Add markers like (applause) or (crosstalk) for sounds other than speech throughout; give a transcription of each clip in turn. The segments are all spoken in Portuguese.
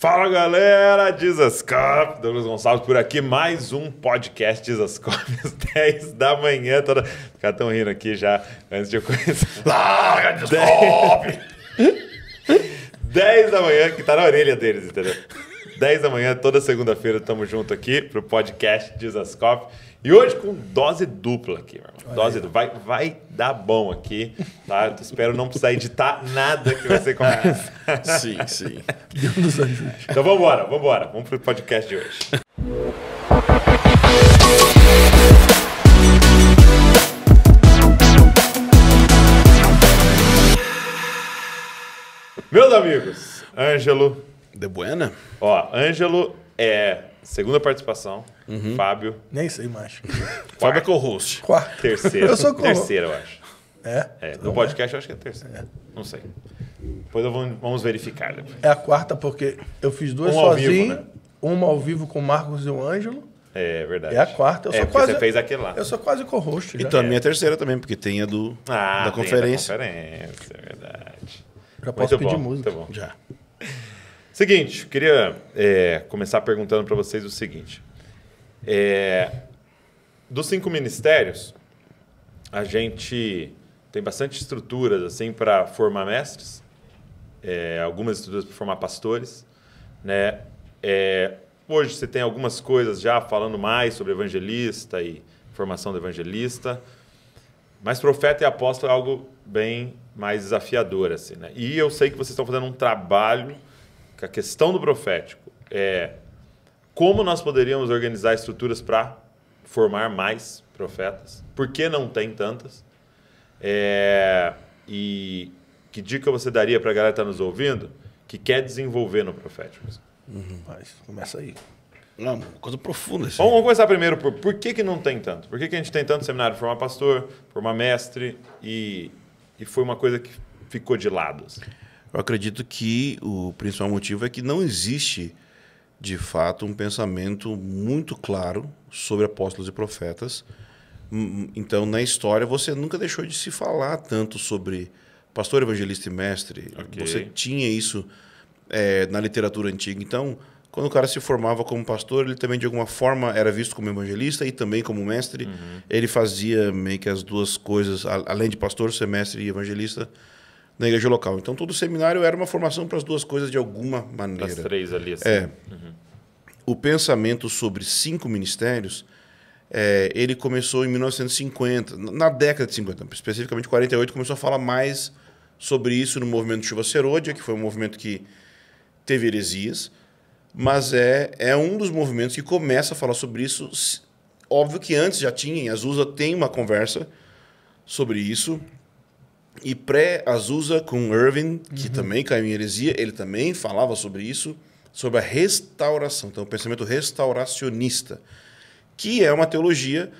Fala galera, Dizascop, Douglas Gonçalves por aqui, mais um podcast Dizascop (laughs) às 10 da manhã. Toda... Os caras estão rindo aqui já antes de eu conhecer. (laughs) Larga Dizascop! 10... 10 da manhã, que tá na orelha deles, entendeu? 10 da manhã, toda segunda-feira, estamos junto aqui pro podcast Disascope. E hoje com dose dupla aqui, meu irmão. Dose dupla. Vai, vai dar bom aqui, tá? Eu espero não precisar editar nada que você começa. Ah, (laughs) sim, sim. Deus nos ajude. Então vamos embora, vamos embora. Vamos pro podcast de hoje. Meus amigos, Ângelo, de Buena? Ó, Ângelo é segunda participação. Uhum. Fábio. Nem sei mais. Fábio é co-host. Quarto. Terceiro. Eu sou co Terceiro, eu acho. É? é no é? podcast é? eu acho que é terceiro. É. Não sei. Depois vou, vamos verificar. Depois. É a quarta, porque eu fiz duas uma sozinho. Ao vivo, né? Uma ao vivo com o Marcos e o Ângelo. É, é verdade. É a quarta. Eu é, sou quase, você fez aquele lá. Eu sou quase co-host. E também é. a terceira também, porque tem a do, ah, da conferência. Ah, conferência, é verdade. Já posso Muito pedir bom. música. Tá bom. Já. (laughs) Seguinte, queria é, começar perguntando para vocês o seguinte. É, dos cinco ministérios, a gente tem bastante estruturas assim para formar mestres, é, algumas estruturas para formar pastores, né? É, hoje você tem algumas coisas já falando mais sobre evangelista e formação do evangelista, mas profeta e apóstolo é algo bem mais desafiador assim, né? E eu sei que vocês estão fazendo um trabalho que a questão do profético é como nós poderíamos organizar estruturas para formar mais profetas, por que não tem tantas, é, e que dica você daria para a galera que está nos ouvindo que quer desenvolver no profético? Uhum, mas começa aí. Não, coisa profunda. Assim. Vamos, vamos começar primeiro por por que, que não tem tanto? Por que, que a gente tem tanto seminário formar pastor, formar mestre e, e foi uma coisa que ficou de lado? Assim? Eu acredito que o principal motivo é que não existe, de fato, um pensamento muito claro sobre apóstolos e profetas. Hum, hum, então, na história, você nunca deixou de se falar tanto sobre pastor, evangelista e mestre. Okay. Você tinha isso é, na literatura antiga. Então, quando o cara se formava como pastor, ele também de alguma forma era visto como evangelista e também como mestre. Uhum. Ele fazia meio que as duas coisas, além de pastor, ser mestre e evangelista na igreja local. Então, todo seminário era uma formação para as duas coisas de alguma maneira. As três ali, assim. É. Uhum. O pensamento sobre cinco ministérios, é, ele começou em 1950, na década de 50, especificamente 48, começou a falar mais sobre isso no movimento Chuva Serôdia, que foi um movimento que teve heresias, mas é, é um dos movimentos que começa a falar sobre isso. Óbvio que antes já tinha, em Azusa tem uma conversa sobre isso, e pré-Azusa com Irving, que uhum. também caiu em heresia, ele também falava sobre isso, sobre a restauração. Então, o pensamento restauracionista, que é uma teologia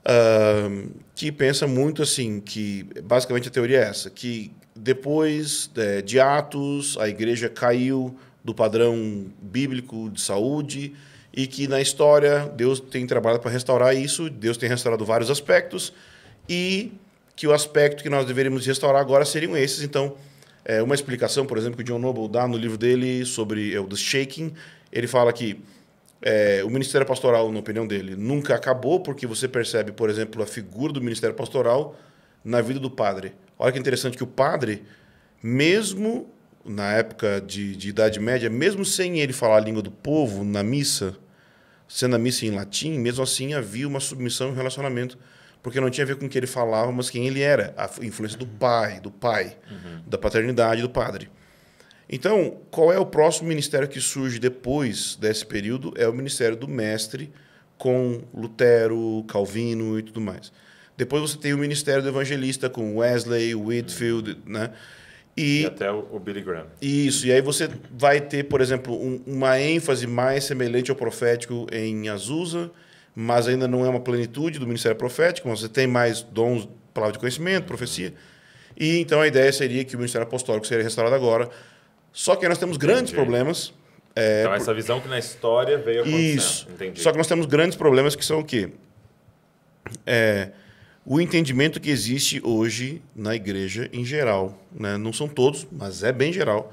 uh, que pensa muito assim, que basicamente a teoria é essa, que depois é, de Atos, a igreja caiu do padrão bíblico de saúde e que na história Deus tem trabalhado para restaurar isso, Deus tem restaurado vários aspectos e que o aspecto que nós deveríamos restaurar agora seriam esses. Então, é, uma explicação, por exemplo, que o John Noble dá no livro dele sobre é, o The Shaking, ele fala que é, o Ministério Pastoral, na opinião dele, nunca acabou, porque você percebe, por exemplo, a figura do Ministério Pastoral na vida do padre. Olha que interessante que o padre, mesmo na época de, de Idade Média, mesmo sem ele falar a língua do povo na missa, sendo a missa em latim, mesmo assim havia uma submissão e um relacionamento porque não tinha a ver com o que ele falava, mas quem ele era, a influência do pai, do pai, uhum. da paternidade do padre. Então, qual é o próximo ministério que surge depois desse período? É o ministério do mestre com Lutero, Calvino e tudo mais. Depois você tem o ministério do evangelista com Wesley, Whitfield, uhum. né? E, e até o Billy Graham. Isso, e aí você vai ter, por exemplo, um, uma ênfase mais semelhante ao profético em Azusa, mas ainda não é uma plenitude do ministério profético, você tem mais dons, palavra de conhecimento, profecia. E então a ideia seria que o ministério apostólico seria restaurado agora. Só que nós temos grandes problemas. É, então, por... essa visão que na história veio acontecendo. Isso. Entendi. Só que nós temos grandes problemas que são o quê? É, o entendimento que existe hoje na igreja em geral, né? não são todos, mas é bem geral,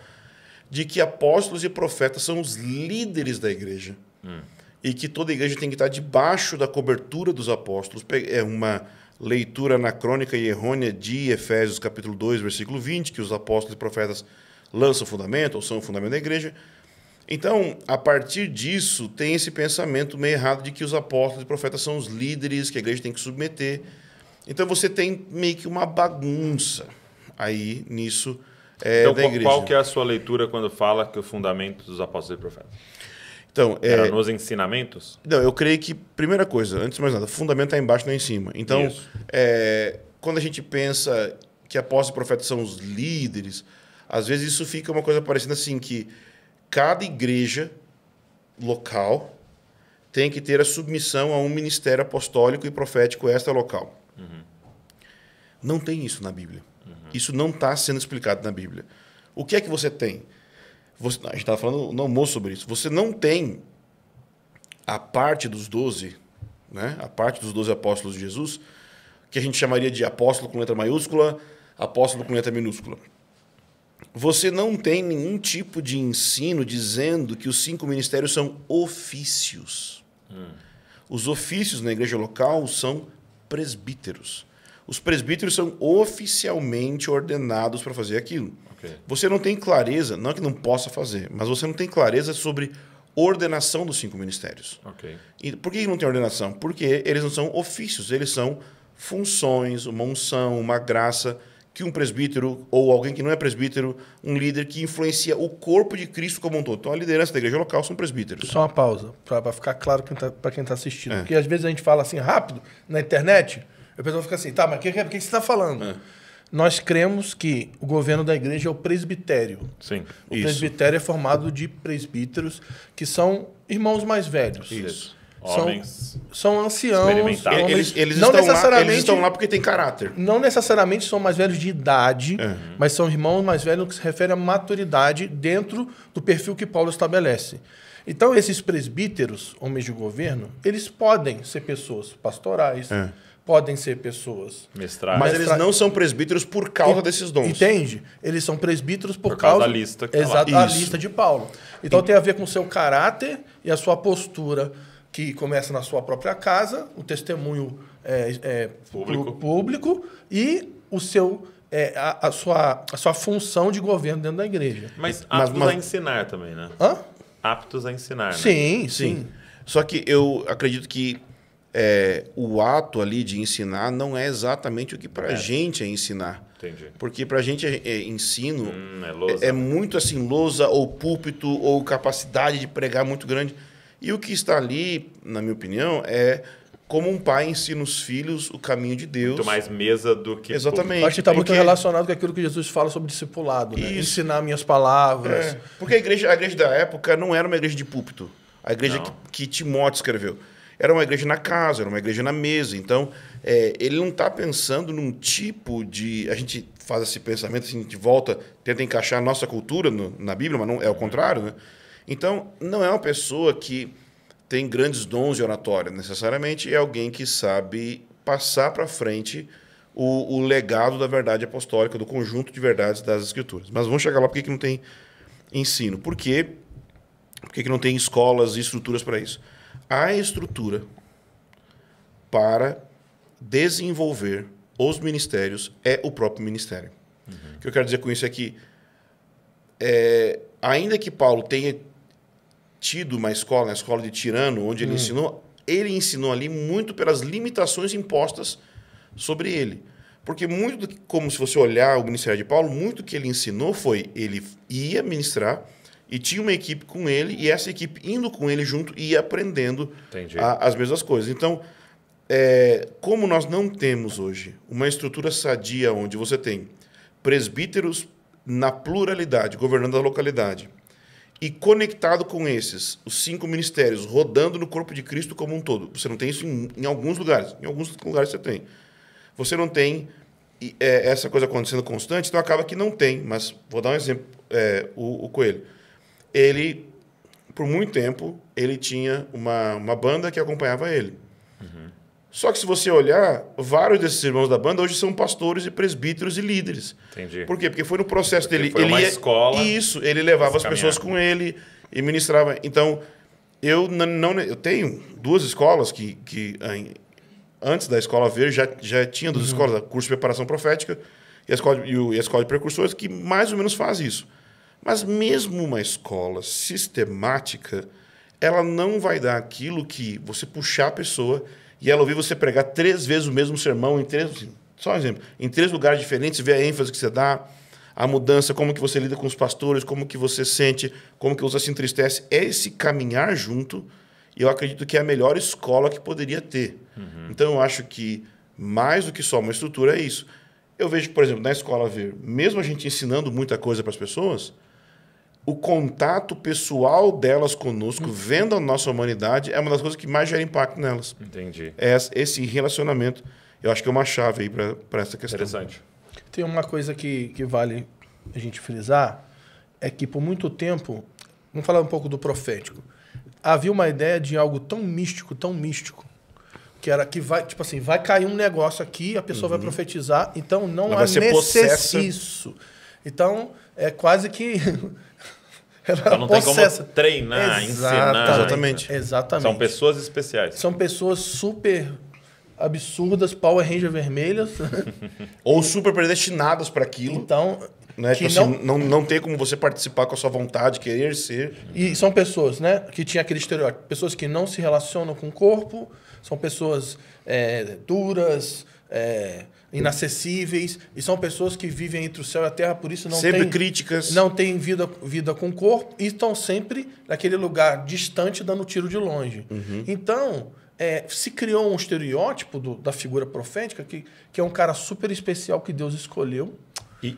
de que apóstolos e profetas são os líderes da igreja. Hum e que toda igreja tem que estar debaixo da cobertura dos apóstolos. É uma leitura anacrônica e errônea de Efésios capítulo 2, versículo 20, que os apóstolos e profetas lançam o fundamento, ou são o fundamento da igreja. Então, a partir disso, tem esse pensamento meio errado de que os apóstolos e profetas são os líderes que a igreja tem que submeter. Então, você tem meio que uma bagunça aí nisso é, então, da igreja. Qual que é a sua leitura quando fala que o fundamento dos apóstolos e profetas? Então, é, Era nos ensinamentos? Não, eu creio que, primeira coisa, antes de mais nada, o fundamento está embaixo, não é em cima. Então, é, quando a gente pensa que apóstolos e profetas são os líderes, às vezes isso fica uma coisa parecida assim, que cada igreja local tem que ter a submissão a um ministério apostólico e profético extra local. Uhum. Não tem isso na Bíblia. Uhum. Isso não está sendo explicado na Bíblia. O que é que você tem? Você, a gente estava falando no almoço sobre isso. Você não tem a parte dos doze, né? a parte dos doze apóstolos de Jesus, que a gente chamaria de apóstolo com letra maiúscula, apóstolo com letra minúscula. Você não tem nenhum tipo de ensino dizendo que os cinco ministérios são ofícios. Hum. Os ofícios na igreja local são presbíteros. Os presbíteros são oficialmente ordenados para fazer aquilo. Perfeito. Você não tem clareza, não é que não possa fazer, mas você não tem clareza sobre ordenação dos cinco ministérios. Okay. E por que não tem ordenação? Porque eles não são ofícios, eles são funções, uma unção, uma graça que um presbítero ou alguém que não é presbítero, um líder que influencia o corpo de Cristo como um todo. Então, a liderança da igreja local são presbíteros. Só uma pausa, para ficar claro para quem está tá assistindo. É. Porque às vezes a gente fala assim rápido na internet, o pessoal fica assim, tá, mas o que, é, que, que, você está falando? É nós cremos que o governo da igreja é o presbitério. Sim. O isso. presbitério é formado de presbíteros que são irmãos mais velhos. Isso. São, homens. São anciãos. Homens, eles, eles, não estão necessariamente, lá, eles estão lá porque tem caráter. Não necessariamente são mais velhos de idade, uhum. mas são irmãos mais velhos no que se refere à maturidade dentro do perfil que Paulo estabelece. Então, esses presbíteros, homens de governo, eles podem ser pessoas pastorais, uhum podem ser pessoas. Mestrais. Mas eles não são presbíteros por causa e, desses dons. Entende? Eles são presbíteros por, por causa, causa, da lista. Que tá exato, tá a lista de Paulo. Então e... tem a ver com o seu caráter e a sua postura, que começa na sua própria casa, o testemunho é, é, público. público e o seu é, a, a, sua, a sua função de governo dentro da igreja. Mas aptos mas, mas... a ensinar também, né? Hã? Aptos a ensinar, né? sim, sim. Só que eu acredito que é, o ato ali de ensinar não é exatamente o que para a é. gente é ensinar. Entendi. Porque para a gente é, é, ensino hum, é, é né? muito assim, lousa ou púlpito ou capacidade de pregar muito grande. E o que está ali, na minha opinião, é como um pai ensina os filhos o caminho de Deus. Muito mais mesa do que. Exatamente. Acho que está muito relacionado com aquilo que Jesus fala sobre discipulado, né? Ensinar minhas palavras. É. Porque a igreja, a igreja da época não era uma igreja de púlpito. A igreja que, que Timóteo escreveu era uma igreja na casa, era uma igreja na mesa. Então, é, ele não está pensando num tipo de. A gente faz esse pensamento, assim, de volta, tenta encaixar a nossa cultura no, na Bíblia, mas não é o contrário, né? Então, não é uma pessoa que tem grandes dons de oratória, necessariamente, é alguém que sabe passar para frente o, o, legado da verdade apostólica, do conjunto de verdades das Escrituras. Mas vamos chegar lá, por que, que não tem ensino? Por quê? Por que, que não tem escolas e estruturas para isso? a estrutura para desenvolver os ministérios é o próprio ministério. Uhum. O que eu quero dizer com isso é que, é, ainda que Paulo tenha tido uma escola, a escola de Tirano, onde ele uhum. ensinou, ele ensinou ali muito pelas limitações impostas sobre ele. Porque muito, que, como se você olhar o ministério de Paulo, muito que ele ensinou foi ele ia ministrar, e tinha uma equipe com ele, e essa equipe indo com ele junto e aprendendo a, as mesmas coisas. Então, é, como nós não temos hoje uma estrutura sadia onde você tem presbíteros na pluralidade, governando a localidade, e conectado com esses, os cinco ministérios, rodando no corpo de Cristo como um todo. Você não tem isso em, em alguns lugares, em alguns lugares você tem. Você não tem é, essa coisa acontecendo constante, então acaba que não tem, mas vou dar um exemplo, é, o, o Coelho ele, por muito tempo, ele tinha uma, uma banda que acompanhava ele. Uhum. Só que se você olhar, vários desses irmãos da banda hoje são pastores e presbíteros e líderes. Entendi. Por quê? Porque foi no processo Porque dele. Foi ele uma ia, escola. Isso, ele levava as caminhar. pessoas com ele e ministrava. Então, eu não eu tenho duas escolas que, que antes da escola ver já, já tinha duas uhum. escolas, curso de preparação profética e a escola de, e a escola de precursores que mais ou menos faz isso. Mas mesmo uma escola sistemática, ela não vai dar aquilo que você puxar a pessoa e ela ouvir você pregar três vezes o mesmo sermão em três, só um exemplo, em três lugares diferentes, ver a ênfase que você dá, a mudança, como que você lida com os pastores, como que você sente, como que você se entristece, é esse caminhar junto. E eu acredito que é a melhor escola que poderia ter. Uhum. Então eu acho que mais do que só uma estrutura é isso. Eu vejo, por exemplo, na escola ver, mesmo a gente ensinando muita coisa para as pessoas, o contato pessoal delas conosco, uhum. vendo a nossa humanidade, é uma das coisas que mais gera impacto nelas. Entendi. É esse relacionamento, eu acho que é uma chave aí para essa questão. Interessante. Tem uma coisa que, que vale a gente frisar, é que por muito tempo, vamos falar um pouco do profético, havia uma ideia de algo tão místico, tão místico, que era que vai, tipo assim, vai cair um negócio aqui, a pessoa uhum. vai profetizar, então não Ela há necess... isso. Então, é quase que ela, não tem como treinar, ensinar. Né? Exatamente. Exatamente. São pessoas especiais. São pessoas super absurdas, Power Ranger vermelhas. (laughs) Ou super predestinadas para aquilo. Então, né? Que tipo assim, não... não... não, tem como você participar com a sua vontade, querer ser. E são pessoas, né? Que tinha aquele estereótipo. Pessoas que não se relacionam com o corpo, são pessoas é, duras, é, inacessíveis e são pessoas que vivem entre o céu e a terra, por isso não sempre tem, críticas, não tem vida, vida com corpo e estão sempre naquele lugar distante dando tiro de longe. Uhum. Então é, se criou um estereótipo do, da figura profética que, que é um cara super especial que Deus escolheu. E,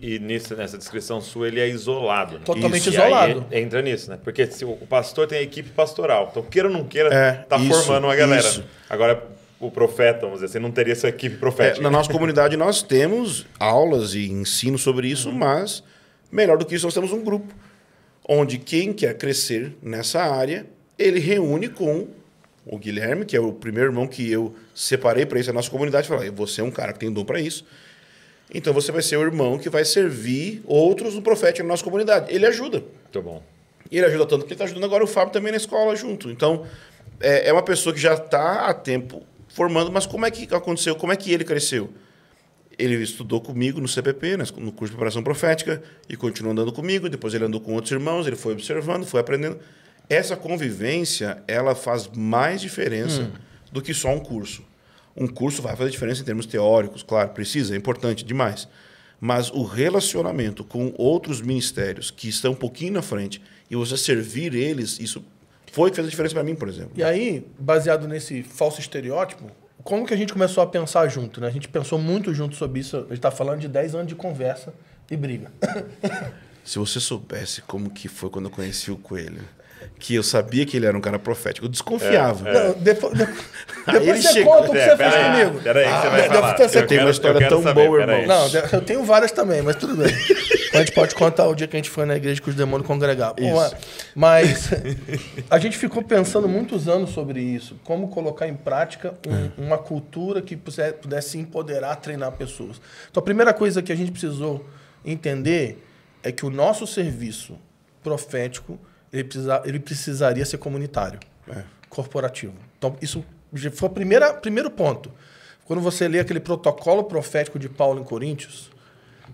e, e nisso, nessa descrição sua, ele é isolado. Né? Totalmente isso. isolado. entra nisso, né? Porque se o pastor tem a equipe pastoral. Então, queira ou não queira, é, tá isso, formando uma galera. Isso. Agora, o profeta, vamos dizer assim, não teria essa equipe profética. É, na nossa comunidade nós temos aulas e ensino sobre isso, uhum. mas melhor do que isso, nós temos um grupo onde quem quer crescer nessa área, ele reúne com o Guilherme, que é o primeiro irmão que eu separei para isso, a nossa comunidade, falar, você é um cara que tem dom para isso. Então você vai ser o irmão que vai servir outros no profeta na nossa comunidade. Ele ajuda. Muito bom. Ele ajuda tanto que ele está ajudando agora o Fábio também na escola junto. Então, é, é uma pessoa que já está há tempo formando, mas como é que aconteceu? Como é que ele cresceu? Ele estudou comigo no CPP, né, no curso de preparação profética, e continuou andando comigo. Depois ele andou com outros irmãos, ele foi observando, foi aprendendo. Essa convivência, ela faz mais diferença hum. do que só um curso. Um curso vai fazer diferença em termos teóricos, claro, precisa, é importante demais. Mas o relacionamento com outros ministérios que estão um pouquinho na frente e você servir eles, isso foi que fez a diferença para mim, por exemplo. E aí, baseado nesse falso estereótipo, como que a gente começou a pensar junto? Né? A gente pensou muito junto sobre isso. A gente está falando de 10 anos de conversa e briga. (laughs) Se você soubesse como que foi quando eu conheci o Coelho, que eu sabia que ele era um cara profético, eu desconfiava. É, é. Não, depois, depois você chegou. conta o que é, você fez comigo. Peraí, ah, você vai falar. Ter eu tenho uma história tão boa, irmão. Não, eu tenho várias também, mas tudo bem. A gente pode contar o dia que a gente foi na igreja que os demônios congregavam. Isso. Mas (laughs) a gente ficou pensando muitos anos sobre isso. Como colocar em prática um, é. uma cultura que pudesse empoderar, treinar pessoas. Então, a primeira coisa que a gente precisou entender é que o nosso serviço profético ele, precisa, ele precisaria ser comunitário, é. corporativo. Então, isso foi o primeiro ponto. Quando você lê aquele protocolo profético de Paulo em Coríntios,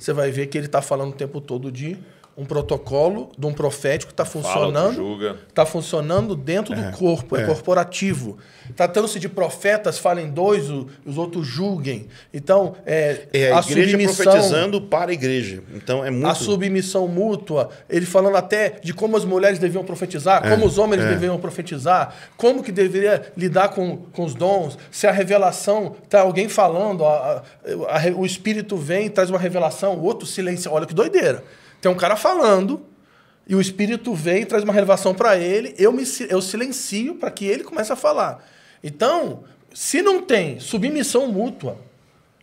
você vai ver que ele está falando o tempo todo de um protocolo de um profético está funcionando. Está funcionando dentro é, do corpo, é, é. corporativo. Tratando-se tá de profetas, falem dois, o, os outros julguem. Então, é, é a, a submissão, profetizando para a igreja. Então é muito. A submissão mútua, ele falando até de como as mulheres deviam profetizar, é, como os homens é. deviam profetizar, como que deveria lidar com, com os dons, se a revelação está alguém falando, a, a, o Espírito vem traz uma revelação, o outro silêncio. Olha que doideira. Tem um cara falando e o espírito vem e traz uma revelação para ele, eu me eu silencio para que ele comece a falar. Então, se não tem submissão mútua,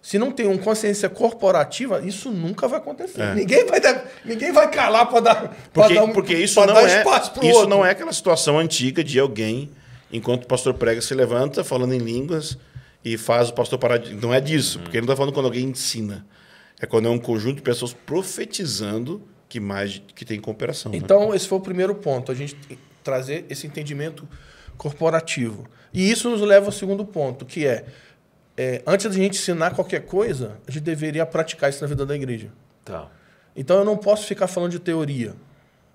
se não tem uma consciência corporativa, isso nunca vai acontecer. É. Ninguém, vai dar, ninguém vai calar para dar, porque, dar um, porque isso não é, espaço para o outro. não é aquela situação antiga de alguém, enquanto o pastor prega, se levanta falando em línguas e faz o pastor parar de... Não é disso, porque ele não está falando quando alguém ensina. É quando é um conjunto de pessoas profetizando que mais que tem cooperação. Né? Então, né? esse foi o primeiro ponto, a gente trazer esse entendimento corporativo. E isso nos leva ao segundo ponto, que é, é antes de a gente ensinar qualquer coisa, a gente deveria praticar isso na vida da igreja. Tá. Então eu não posso ficar falando de teoria.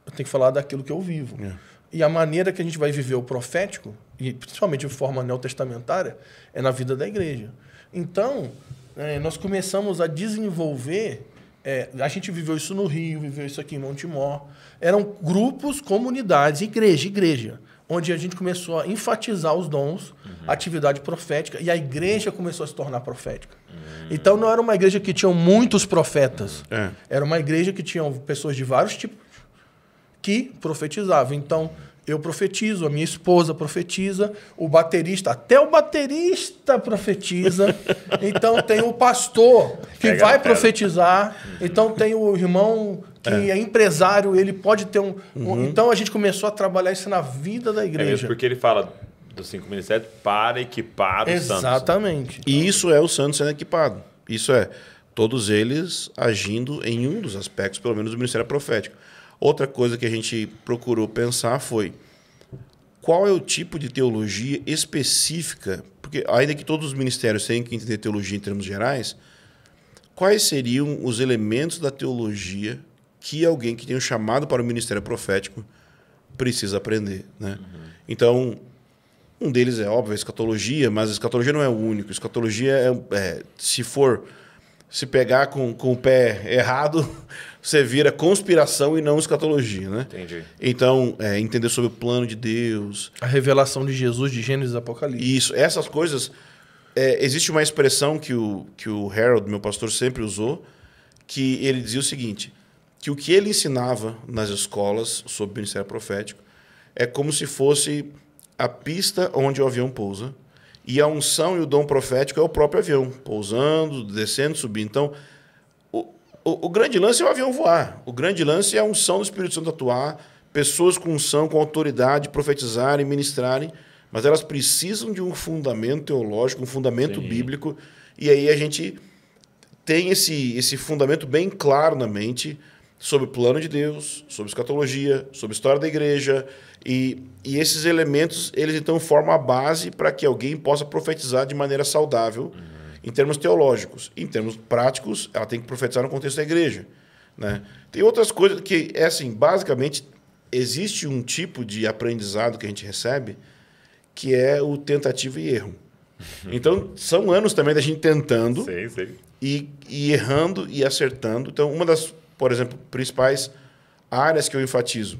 Eu tenho que falar daquilo que eu vivo. É. E a maneira que a gente vai viver o profético, e principalmente de forma neotestamentária, é na vida da igreja. Então, é, nós começamos a desenvolver. É, a gente viveu isso no Rio, viveu isso aqui em Montemor. Eram grupos, comunidades, igreja, igreja onde a gente começou a enfatizar os dons, uhum. atividade profética, e a igreja começou a se tornar profética. Uhum. Então não era uma igreja que tinha muitos profetas, uhum. É. era uma igreja que tinha pessoas de vários tipos que profetizavam. Então eu profetizo, a minha esposa profetiza, o baterista, até o baterista profetiza. (laughs) então tem o pastor que Pega vai profetizar. Uhum. Então tem o irmão que é. é, empresário, ele pode ter um, uhum. um, Então a gente começou a trabalhar isso na vida da igreja. É mesmo porque ele fala dos cinco ministérios para equipar o santos. Exatamente. E isso é o santo sendo equipado. Isso é todos eles agindo em um dos aspectos, pelo menos, do ministério profético. Outra coisa que a gente procurou pensar foi qual é o tipo de teologia específica, porque ainda que todos os ministérios tenham que entender teologia em termos gerais, quais seriam os elementos da teologia que alguém que tem um chamado para o ministério profético precisa aprender, né? Uhum. Então, um deles é óbvio a escatologia, mas a escatologia não é o único. A escatologia é, é se for se pegar com, com o pé errado, você vira conspiração e não escatologia, né? Entendi. Então, é, entender sobre o plano de Deus. A revelação de Jesus de Gênesis e Apocalipse. Isso, essas coisas. É, existe uma expressão que o, que o Harold, meu pastor, sempre usou, que ele dizia o seguinte: que o que ele ensinava nas escolas sobre o ministério profético é como se fosse a pista onde o avião pousa. E a unção e o dom profético é o próprio avião, pousando, descendo, subindo. Então, o, o, grande lance é o avião voar. O grande lance é a unção do Espírito Santo atuar, pessoas com unção, com autoridade, profetizarem, ministrarem, mas elas precisam de um fundamento teológico, um fundamento Sim. bíblico, e aí a gente tem esse, esse fundamento bem claro na mente sobre o plano de Deus, sobre escatologia, sobre a história da igreja, e, e esses elementos, eles então formam a base para que alguém possa profetizar de maneira saudável. Uhum em termos teológicos. Em termos práticos, ela tem que profetizar no contexto da igreja. Né? Tem outras coisas que, é assim, basicamente, existe um tipo de aprendizado que a gente recebe que é o tentativa e erro. (laughs) Então, são anos também da gente tentando sim, sim. E, e errando e acertando. Então, uma das, por exemplo, principais áreas que eu enfatizo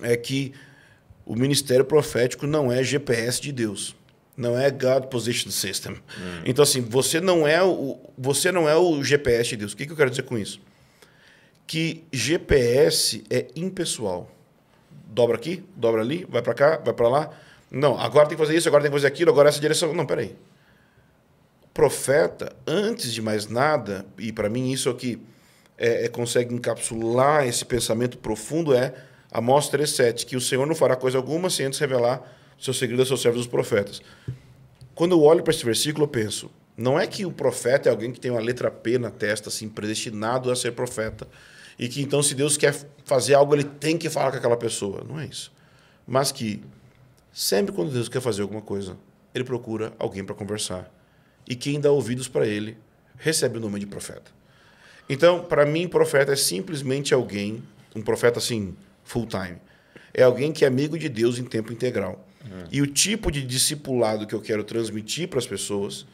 é que o ministério profético não é GPS de Deus não é God Position System. Hum. Então assim, você não é o você não é o GPS de Deus. O que, que eu quero dizer com isso? Que GPS é impessoal. Dobra aqui, dobra ali, vai para cá, vai para lá. Não, agora tem que fazer isso, agora tem que fazer aquilo, agora essa direção. Não, peraí. Profeta, antes de mais nada, e para mim isso aqui é, é, consegue encapsular esse pensamento profundo, é Amós 3,7, que o Senhor não fará coisa alguma sem antes revelar seu segredo é seu servo dos profetas. Quando eu olho para esse versículo, eu penso, não é que o profeta é alguém que tem uma letra P na testa, assim, predestinado a ser profeta, e que então, se Deus quer fazer algo, ele tem que falar com aquela pessoa. Não é isso. Mas que sempre quando Deus quer fazer alguma coisa, ele procura alguém para conversar. E quem dá ouvidos para ele recebe o nome de profeta. Então, para mim, profeta é simplesmente alguém, um profeta assim, full time. É alguém que é amigo de Deus em tempo integral. E o tipo de discipulado que eu quero transmitir para as pessoas,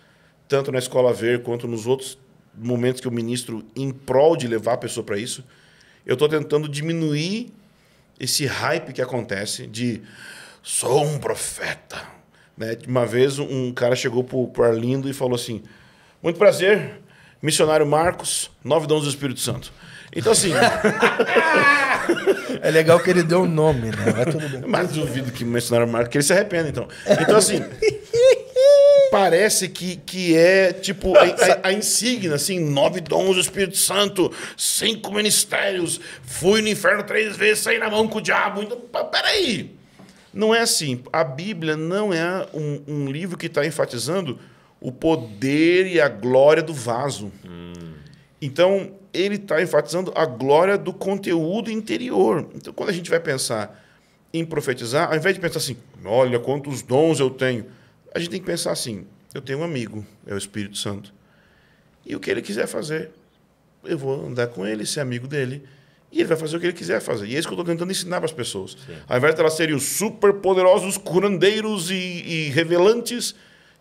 tanto na escola Ver quanto nos outros momentos que eu ministro em prol de levar a pessoa para isso, eu estou tentando diminuir esse hype que acontece de sou um profeta. Né? Uma vez um cara chegou para o Arlindo e falou assim: Muito prazer, missionário Marcos, nove dons do Espírito Santo. Então, assim. (laughs) é legal que ele deu o um nome, né? Mas tudo bem. Mas duvido que mencionaram o marca, que ele se arrependa, então. Então, assim. parece que, que é tipo a, a, a insígnia, assim, nove dons do Espírito Santo, cinco ministérios, fui no inferno três vezes, saí na mão com o diabo. Então, peraí. Não é assim. A Bíblia não é um, um livro que está enfatizando o poder e a glória do vaso. Hum. Então, ele está enfatizando a glória do conteúdo interior. Então, quando a gente vai pensar em profetizar, ao invés de pensar assim, olha quantos dons eu tenho, a gente tem que pensar assim: eu tenho um amigo, é o Espírito Santo. E o que ele quiser fazer, eu vou andar com ele, ser amigo dele. E ele vai fazer o que ele quiser fazer. E é isso que eu estou tentando ensinar para as pessoas. Sim. Ao invés de elas serem os super poderosos curandeiros e, e revelantes,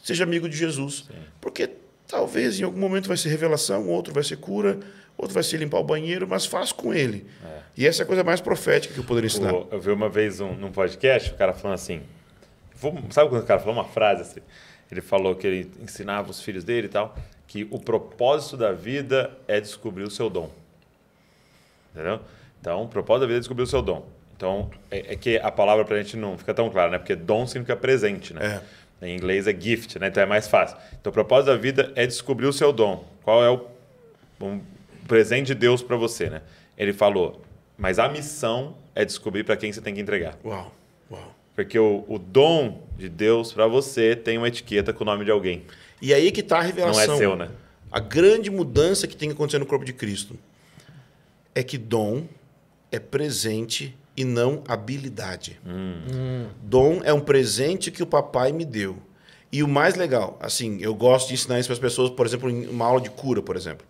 seja amigo de Jesus. Sim. Porque talvez em algum momento vai ser revelação, outro vai ser cura, outro vai se limpar o banheiro, mas faz com ele. É. E essa é a coisa mais profética que eu poderia ensinar. Eu, eu vi uma vez um, num podcast, o cara falando assim. Vou, sabe quando o cara falou uma frase assim? Ele falou que ele ensinava os filhos dele e tal, que o propósito da vida é descobrir o seu dom. Entendeu? Então, o propósito da vida é descobrir o seu dom. Então, é, é que a palavra pra gente não fica tão clara, né? Porque dom significa presente, né? É. Em inglês é gift, né? Então é mais fácil. Então, o propósito da vida é descobrir o seu dom. Qual é o, presente de Deus para você, né? Ele falou, mas a missão é descobrir para quem você tem que entregar. Uau, uau. Porque o, o dom de Deus para você tem uma etiqueta com o nome de alguém. E aí que está a revelação. Não é seu, né? A grande mudança que tem que acontecer no corpo de Cristo é que dom é presente e não habilidade. Hum. Hum. Dom é um presente que o papai me deu. E o mais legal, assim, eu gosto de ensinar isso para as pessoas, por exemplo, em uma aula de cura, por exemplo.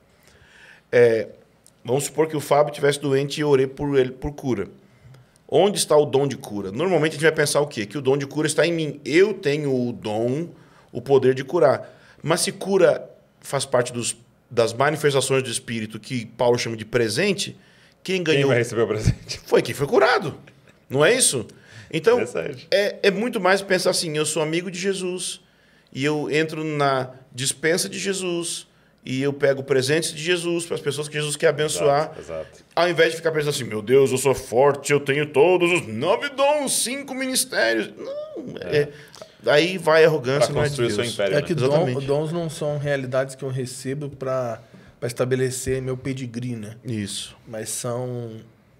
É, vamos supor que o Fábio tivesse doente e eu orei por ele por cura. Onde está o dom de cura? Normalmente a gente vai pensar o quê? Que o dom de cura está em mim. Eu tenho o dom, o poder de curar. Mas se cura faz parte dos, das manifestações do Espírito, que Paulo chama de presente, quem ganhou. Quem vai receber o presente? (laughs) Foi quem foi curado. Não é isso? Então, é, é muito mais pensar assim: eu sou amigo de Jesus e eu entro na dispensa de Jesus e eu pego presentes de Jesus para as pessoas que Jesus quer abençoar. Exato, exato. Ao invés de ficar pensando assim, meu Deus, eu sou forte, eu tenho todos os nove dons, cinco ministérios. Não, é. é, é aí vai a arrogância. Para construir é de seu império. É que né? dons, não são realidades que eu recebo para estabelecer meu pedigree, né? Isso. Mas são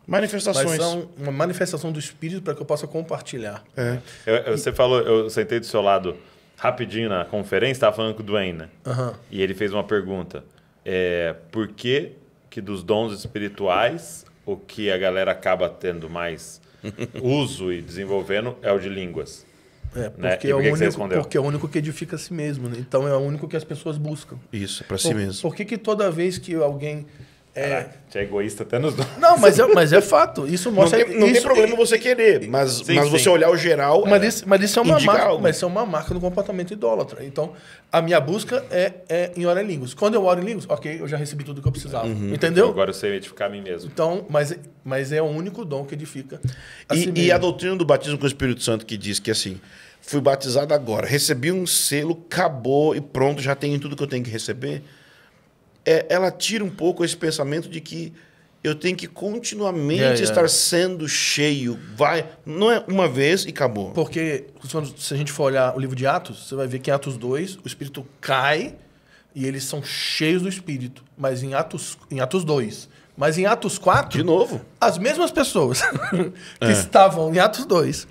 Manifestações. Mas são uma manifestação do Espírito para que eu possa compartilhar. É. Eu, eu, você falou, eu sentei do seu lado rapidinho na conferência, estava falando com o Dwayne, né? Uhum. E ele fez uma pergunta. É, por que, que dos dons espirituais, o que a galera acaba tendo mais (laughs) uso e desenvolvendo é o de línguas? É, né? porque, né? é, o único, porque é o único que edifica a si mesmo, né? Então é o único que as pessoas buscam. Isso, para si mesmo. Por que, que toda vez que alguém é, é... é egoísta até nos dois. Não, mas é, mas é fato. Isso mostra. Não tem, não isso, tem problema você querer, mas, sim, mas sim. você olhar o geral. Mas, é, isso, mas isso é uma marca. Mas isso é uma marca do comportamento idólatra. Então, a minha busca é, é em línguas. Quando eu oro em línguas, ok, eu já recebi tudo que eu precisava. Uhum. Entendeu? Agora eu sei edificar a mim mesmo. Então, mas, mas é o único dom que edifica. e, e a doutrina do batismo com o Espírito Santo que diz que assim. Fui batizado agora, recebi um selo, acabou e pronto, já tenho tudo que eu tenho que receber é, ela tira um pouco esse pensamento de que eu tenho que continuamente yeah, estar sendo cheio. Vai, não é uma vez e acabou. Porque se a gente for olhar o livro de Atos, você vai ver que em Atos 2 o espírito cai e eles são cheios do espírito, mas em Atos em Atos 2 mas em Atos 4. De novo. As mesmas pessoas (laughs) que é. estavam em Atos 2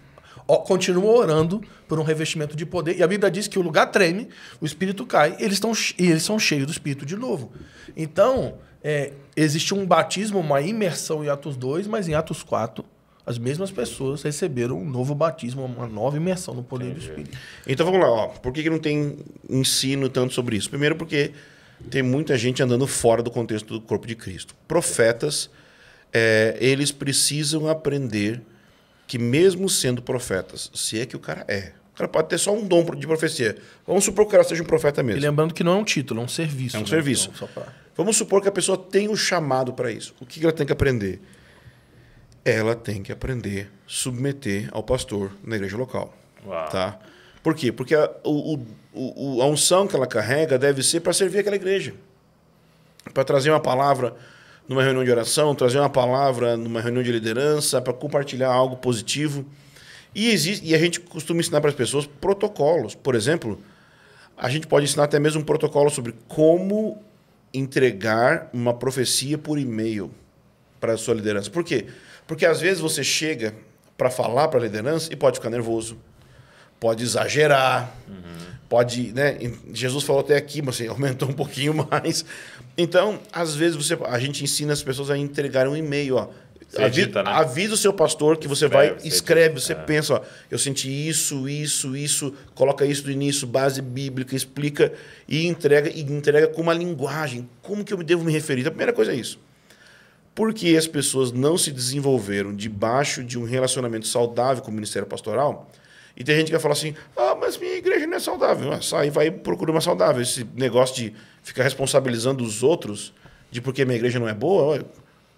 continuam orando por um revestimento de poder. E a Bíblia diz que o lugar treme, o espírito cai, e eles, tão, e eles são cheios do espírito de novo. Então, é, existe um batismo, uma imersão em Atos 2, mas em Atos 4 as mesmas pessoas receberam um novo batismo, uma nova imersão no poder Entendi. do Espírito. Então vamos lá, ó. por que, que não tem ensino tanto sobre isso? Primeiro, porque tem muita gente andando fora do contexto do corpo de Cristo. Profetas, é, eles precisam aprender que mesmo sendo profetas, se é que o cara é, o cara pode ter só um dom de profecia. Vamos supor que o cara seja um profeta mesmo. E lembrando que não é um título, é um serviço. É um né? serviço. Então, pra... Vamos supor que a pessoa tem o um chamado para isso. O que ela tem que aprender? Ela tem que aprender submeter ao pastor na igreja local. Uau. Tá? Por quê? Porque a, o, o, a unção que ela carrega deve ser para servir aquela igreja. Para trazer uma palavra numa reunião de oração, trazer uma palavra numa reunião de liderança, para compartilhar algo positivo. E, existe, e a gente costuma ensinar para as pessoas protocolos. Por exemplo, a gente pode ensinar até mesmo um protocolo sobre como entregar uma profecia por e-mail para a sua liderança. Por quê? Porque às vezes você chega para falar para a liderança e pode ficar nervoso, pode exagerar, uhum. pode. Né? Jesus falou até aqui, mas assim, (laughs) aumentou um pouquinho mais. Então, às vezes, você, a gente ensina as pessoas a entregar um e-mail, ó. Edita, né? Avisa o seu pastor que você vai, você escreve, edita. você é. pensa, ó, eu senti isso, isso, isso, coloca isso do início, base bíblica, explica e entrega, e entrega com uma linguagem. Como que eu devo me referir? A primeira coisa é isso. Porque as pessoas não se desenvolveram debaixo de um relacionamento saudável com o ministério pastoral, e tem gente que vai falar assim: ah, mas minha igreja não é saudável. Ah, sai vai procura uma saudável. Esse negócio de ficar responsabilizando os outros de porque minha igreja não é boa,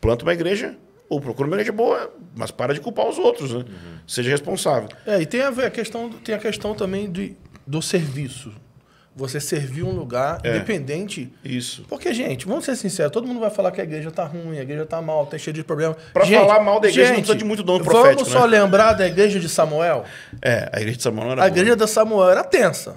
planta uma igreja ou procura uma igreja boa, mas para de culpar os outros, né? Uhum. Seja responsável. É, e tem a, ver, a questão, tem a questão também de, do serviço. Você servir um lugar é. independente. Isso. Porque, gente, vamos ser sinceros, todo mundo vai falar que a igreja tá ruim, a igreja tá mal, tá cheia de problema. Para falar mal da igreja gente, não precisa de muito dono profético, Vamos só né? lembrar da igreja de Samuel? É, a igreja de Samuel era A igreja de Samuel era tensa.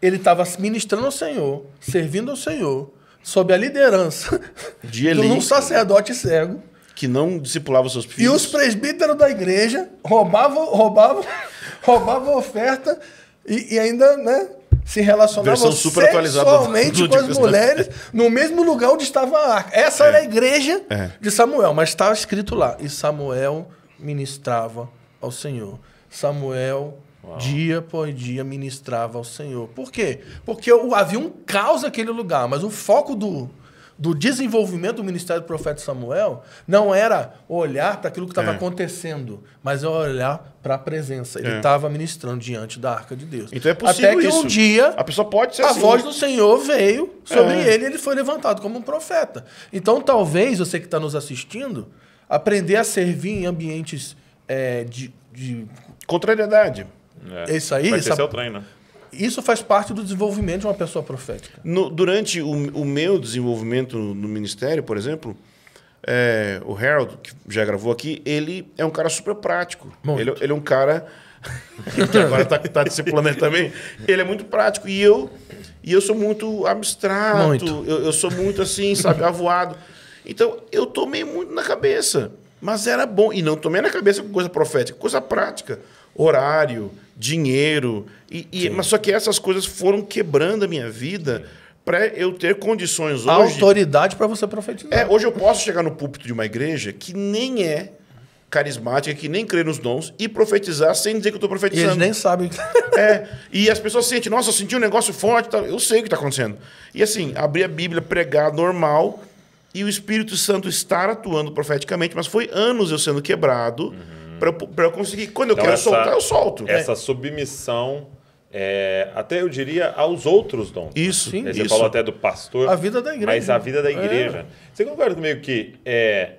Ele estava ministrando ao Senhor, servindo ao Senhor, sob a liderança de, Eli, de um sacerdote cego que não discipulava seus filhos. E os presbíteros da igreja roubavam, roubavam, (laughs) roubavam oferta e, e ainda, né? se relacionavam super sexualmente com as mulheres no mesmo lugar onde estava a arca. Essa é. era a igreja é. de Samuel, mas estava tá escrito lá. E Samuel ministrava ao Senhor. Samuel, Uau. dia após dia, ministrava ao Senhor. Por quê? Porque havia um caos naquele lugar, mas o foco do, do desenvolvimento do ministério do profeta Samuel não era olhar para aquilo que estava é. acontecendo, mas é olhar para a presença. Ele estava é. ministrando diante da arca de Deus. Então é possível Até que isso. um dia a pessoa pode ser a assim. voz do Senhor veio sobre é. ele e ele foi levantado como um profeta. Então talvez você que está nos assistindo aprender a servir em ambientes é, de, de, contrariedade. É. Isso aí. Vai essa... seu treino. Né? Isso faz parte do desenvolvimento de uma pessoa profética. No, durante o, o, meu desenvolvimento no ministério, por exemplo, é, o Harold, que já gravou aqui, ele é um cara super prático. Ele, ele, é um cara (laughs) que agora está tá, tá discipulando também. Ele é muito prático e eu, e eu sou muito abstrato. Muito. Eu, eu sou muito assim, sabe, avoado. Então, eu tomei muito na cabeça. Mas era bom. E não tomei na cabeça com coisa profética, coisa prática. Horário, dinheiro. E, e mas só que essas coisas foram quebrando a minha vida para eu ter condições hoje. autoridade para você profetizar. É, hoje eu posso chegar no púlpito de uma igreja que nem é carismática, que nem crê nos dons, e profetizar sem dizer que eu estou profetizando. E eles nem sabem. é, e as pessoas sentem, nossa, eu senti um negócio forte, tá? eu sei o que está acontecendo. E assim, abrir a Bíblia, pregar normal, e o Espírito Santo estar atuando profeticamente, mas foi anos eu sendo quebrado. Uhum para eu, pra eu conseguir. Quando então eu quero essa, soltar, eu solto. Essa né? submissão. É, até eu diria aos outros dons. Isso, sim. Você isso. falou até do pastor. A vida da igreja. Mas a vida da é. igreja. É. Você concorda comigo que. É,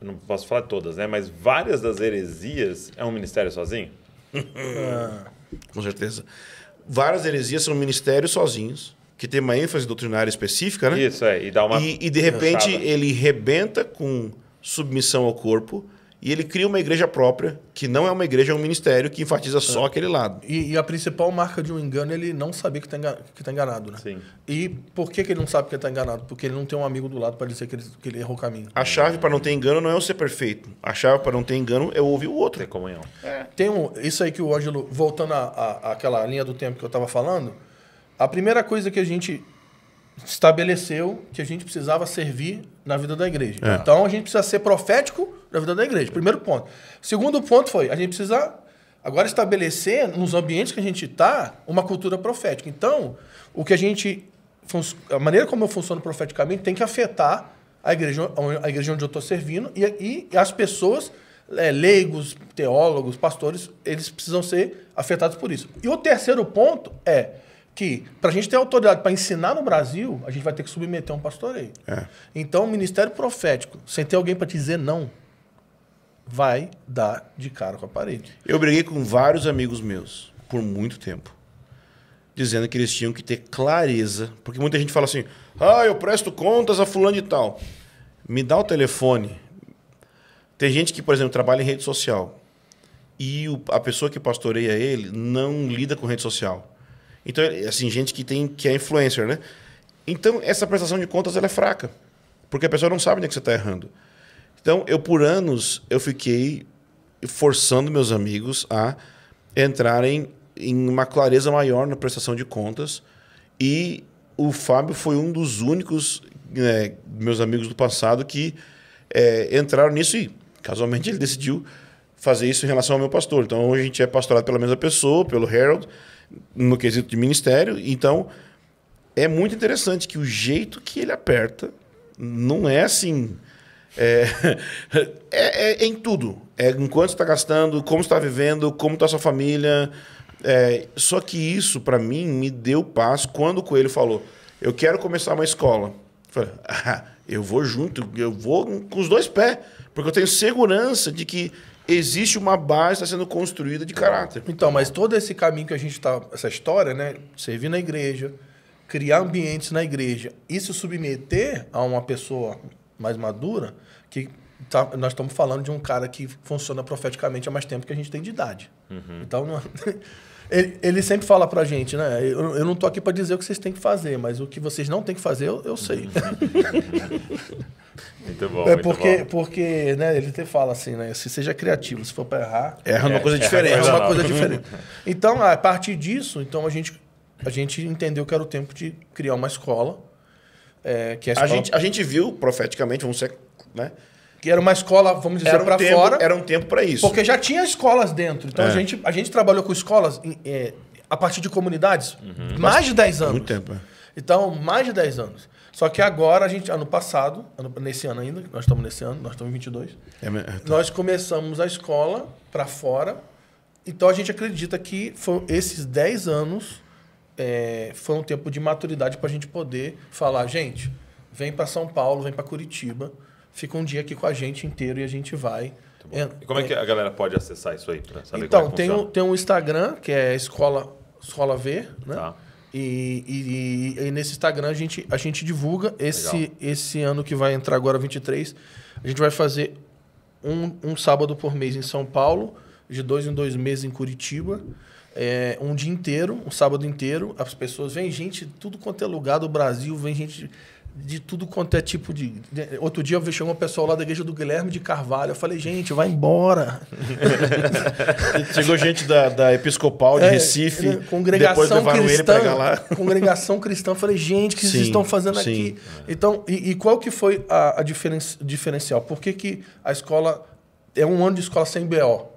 não posso falar todas, né? Mas várias das heresias é um ministério sozinho? Ah, (laughs) com certeza. Várias heresias são ministérios sozinhos, que tem uma ênfase doutrinária específica, né? Isso, é. E dá uma. E, e de repente ele rebenta com submissão ao corpo e ele cria uma igreja própria, que não é uma igreja, é um ministério que enfatiza só é. aquele lado. E, e, a principal marca de um engano é ele não saber que está enganado, tá enganado, né? Sim. E por que, que ele não sabe que está enganado? Porque ele não tem um amigo do lado para dizer que ele, que ele errou o caminho. A chave para não ter engano não é o ser perfeito. A chave para não ter engano é ouvir o outro. Ter comunhão. É. Tem um, isso aí que o Ângelo, voltando àquela linha do tempo que eu estava falando, a primeira coisa que a gente estabeleceu que a gente precisava servir na vida da igreja. É. Então a gente precisa ser profético na vida da igreja. Primeiro ponto. Segundo ponto foi a gente precisa agora estabelecer nos ambientes que a gente está uma cultura profética. Então o que a gente a maneira como eu funciono profeticamente tem que afetar a igreja, a igreja onde eu estou servindo e, e, as pessoas é, leigos, teólogos, pastores, eles precisam ser afetados por isso. E o terceiro ponto é que para a gente ter autoridade para ensinar no Brasil, a gente vai ter que submeter um pastoreio. É. Então, o ministério profético, sem ter alguém para te dizer não, vai dar de cara com a parede. Eu briguei com vários amigos meus por muito tempo, dizendo que eles tinham que ter clareza, porque muita gente fala assim: "Ah, eu presto contas a fulano e tal. Me dá o telefone". Tem gente que, por exemplo, trabalha em rede social e a pessoa que pastoreia ele não lida com rede social então, é, assim, gente que tem que é influencer, né? Então, essa prestação de contas ela é fraca, porque a pessoa não sabe onde é que você está errando. Então, eu por anos eu fiquei forçando meus amigos a entrarem em uma clareza maior na prestação de contas e o Fábio foi um dos únicos né, meus amigos do passado que é, entraram nisso e casualmente ele decidiu fazer isso em relação ao meu pastor. Então, hoje a gente é pastorado pela mesma pessoa, pelo Harold no quesito de ministério. Então, é muito interessante que o jeito que ele aperta não é assim. É, (laughs) é, é, é em tudo. É em quanto está gastando, como está vivendo, como está sua família. É, só que isso, para mim, me deu paz quando o Coelho falou: Eu quero começar uma escola. Eu falei, ah, eu vou junto, eu vou com os dois pés, porque eu tenho segurança de que existe uma base que está sendo construída de caráter. Então, mas todo esse caminho que a gente está, essa história, né? Servir na igreja, criar ambientes na igreja e se submeter a uma pessoa mais madura, que tá, nós estamos falando de um cara que funciona profeticamente há mais tempo que a gente tem de idade. Uhum. Então, não, é- (laughs) Ele, ele, sempre fala pra gente, né? Eu, eu não tô aqui para dizer o que vocês têm que fazer, mas o que vocês não têm que fazer, eu, eu sei. (laughs) muito bom. É porque, bom. porque né, ele te fala assim, né? Se seja criativo, se for para errar. Erra uma é, coisa diferente. Erra é uma coisa diferente. Então, a partir disso, então a gente, a gente entendeu que era o tempo de criar uma escola. É, que é a, escola... a, gente, a gente viu profeticamente, vamos ser. Né? que era uma escola, vamos dizer, um para fora. Era um tempo para isso. Porque já tinha escolas dentro. Então é. a, gente, a gente trabalhou com escolas em, é, a partir de comunidades uhum. mais de 10 anos. Muito tempo. É. Então, mais de 10 anos. Só que agora, a gente, ano passado, ano, nesse ano ainda, nós estamos nesse ano, nós estamos em 22, é, é, tá. nós começamos a escola para fora. Então a gente acredita que esses 10 anos é, foi um tempo de maturidade para a gente poder falar, gente, vem para São Paulo, vem para Curitiba fica um dia aqui com a gente inteiro e a gente vai. É, e como é, é, que a galera pode acessar isso aí saber então, como é que então, tem um, tem um Instagram que é escola escola V, né? Tá. E, e, e, nesse Instagram a gente, a gente divulga esse esse ano que vai entrar agora 23, a gente vai fazer um, um sábado por mês em São Paulo, de dois em dois meses em Curitiba. É, um dia inteiro, um sábado inteiro, as pessoas vêm gente tudo quanto é lugar do Brasil, vem gente de tudo quanto é tipo de. Outro dia eu chamou um pessoal lá da igreja do Guilherme de Carvalho. Eu falei, gente, vai embora. (laughs) Chegou gente da, da Episcopal de é, Recife. Né, congregação depois cristã, ele lá. (laughs) Congregação cristã. Eu falei, gente, o que sim, vocês estão fazendo sim. aqui? Então, e, e, qual que foi a, a diferen, diferencial? Por que, que a escola. É um ano de escola sem BO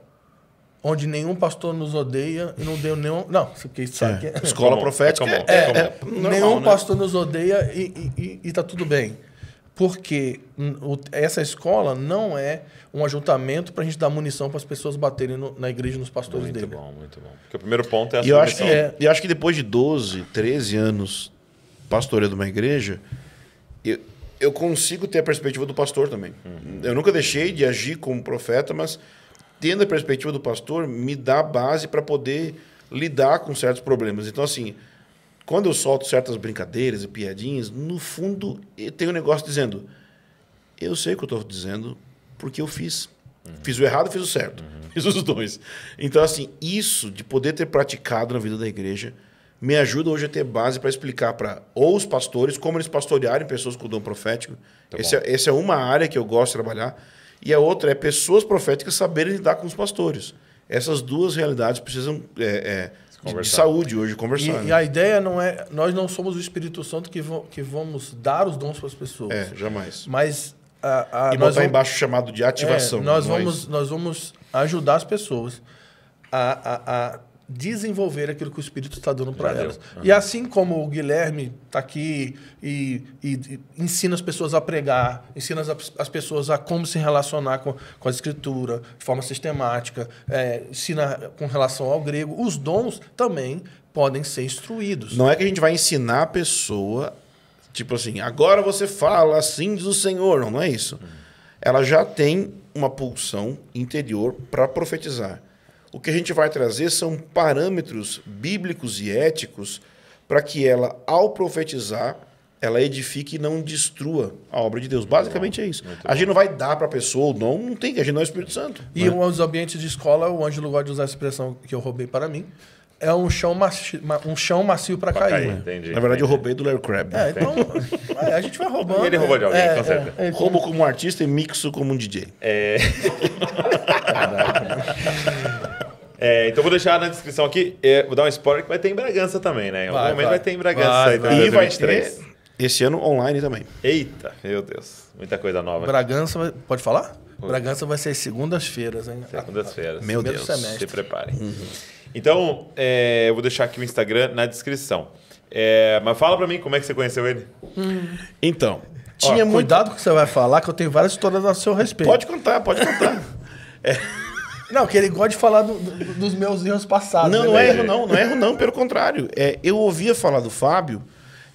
onde nenhum pastor nos odeia e não deu nenhum. Não, porque isso é. aqui é. (laughs) Escola é profética. É é, é, é, é, é normal, nenhum né? pastor nos odeia e, e, e, tá tudo bem. Porque essa escola não é um ajuntamento para a gente dar munição para as pessoas baterem no, na igreja nos pastores muito dele. Muito bom, muito bom. Porque o primeiro ponto é essa e eu acho que é, E acho que depois de 12, 13 anos pastoreando uma igreja, eu, eu consigo ter a perspectiva do pastor também. Uhum. Eu nunca deixei de agir como profeta, mas tendo a perspectiva do pastor, me dá base para poder lidar com certos problemas. Então, assim, quando eu solto certas brincadeiras e piadinhas, no fundo tem um negócio dizendo: eu sei o que eu estou dizendo porque eu fiz. Uhum. Fiz o errado, fiz o certo. Uhum. Fiz os dois. Então, assim, isso de poder ter praticado na vida da igreja me ajuda hoje a ter base para explicar para ou os pastores como eles pastorearem pessoas com o dom profético. Tá esse, é, essa é uma área que eu gosto de trabalhar e a outra é pessoas proféticas saberem lidar com os pastores. Essas duas realidades precisam é, é, de, saúde hoje conversar. E, né? e, a ideia não é. Nós não somos o Espírito Santo que, vo, que vamos dar os dons para as pessoas. É, jamais. Mas. A, a, e botar vamos, embaixo chamado de ativação. É, nós, vamos, nós vamos ajudar as pessoas a, a desenvolver aquilo que o Espírito está dando para elas. Uhum. E assim como o Guilherme está aqui e, e, e, ensina as pessoas a pregar, ensina as, as pessoas a como se relacionar com, com a escritura de forma sistemática, é, ensina com relação ao grego, os dons também podem ser instruídos. Não é que a gente vai ensinar a pessoa, tipo assim, agora você fala assim diz o Senhor, não, não é isso. Uhum. Ela já tem uma pulsão interior para profetizar. O que a gente vai trazer são parâmetros bíblicos e éticos para que ela, ao profetizar, ela edifique e não destrua a obra de Deus. Basicamente é isso. A gente não vai dar para a pessoa o dom, não tem, a gente não é o Espírito Santo. E né? um dos ambientes de escola, o Ângelo gosta de usar a expressão que eu roubei para mim, é um chão macio, um chão macio para cair. cair né? entendi, Na verdade, entendi. eu roubei do Larry Crabb. Né? É, então, a gente vai roubando. Ele roubou de alguém, é, com é, certeza. É, é, Roubo como artista e mixo como um DJ. É. (laughs) é né? É, então vou deixar na descrição aqui, é, vou dar um spoiler que vai ter em Bragança também, né? Em algum vai, momento vai. vai ter em Bragança vai, aí, também, né? E vai ter esse ano online também. Eita, meu Deus, muita coisa nova. Bragança, pode falar? Bragança vai ser segundas-feiras, hein? Segundas-feiras. Meu Deus. Semestre. Se preparem. Uhum. Então, é, eu vou deixar aqui o Instagram na descrição. É, mas fala para mim como é que você conheceu ele. Hum. Então, tinha Ó, muito... Cuidado com o que você vai falar, que eu tenho várias histórias a seu respeito. Pode contar, pode contar. é. (laughs) Não, que ele gosta de falar do, do, dos meus erros passados. Não, né, não é erro, não, não é erro, não, pelo contrário. É, eu ouvia falar do Fábio,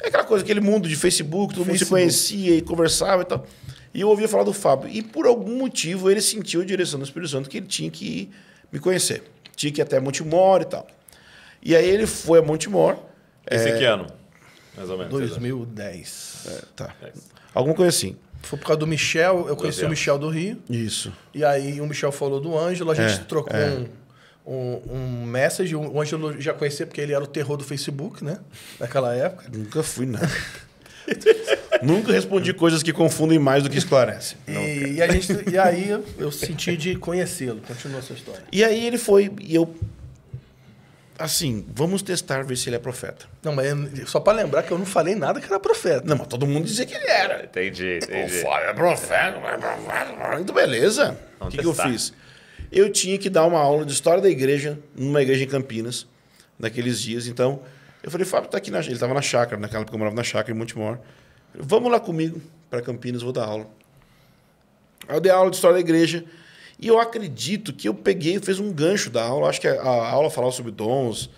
é aquela coisa, aquele mundo de Facebook, todo mundo se conhecia e conversava e tal. E eu ouvia falar do Fábio. E por algum motivo ele sentiu a direção do Espírito Santo que ele tinha que me conhecer. Tinha que ir até Montemor e tal. E aí ele foi a Montemor. Esse é... que ano? Mais ou menos. 2010. É, tá. É. Alguma coisa assim. Foi por causa do Michel, eu conheci o Michel do Rio. Isso. E aí o Michel falou do Ângelo, a gente é, trocou é. Um, um, um, message. O Ângelo já conhecia porque ele era o terror do Facebook, né? Naquela época. Nunca fui nada. (laughs) Nunca respondi coisas que confundem mais do que esclarecem. E, e, a gente, e aí eu senti de conhecê-lo. Continua essa história. E aí ele foi, e eu assim, vamos testar ver se ele é profeta. Não, mas é só para lembrar que eu não falei nada que era profeta. Não, mas todo mundo dizia que ele era. Entendi, entendi. Falo, é profeta, é profeta. Então, beleza. O que, que eu fiz? Eu tinha que dar uma aula de história da igreja numa igreja em Campinas, naqueles dias. Então, eu falei, Fábio, tá aqui na... Ele estava na chácara, naquela época eu morava na chácara em Montemor. Vamos lá comigo para Campinas, vou dar aula. Aí eu dei aula de história da igreja e eu acredito que eu peguei e fiz um gancho da aula. Acho que a, a aula falava sobre dons,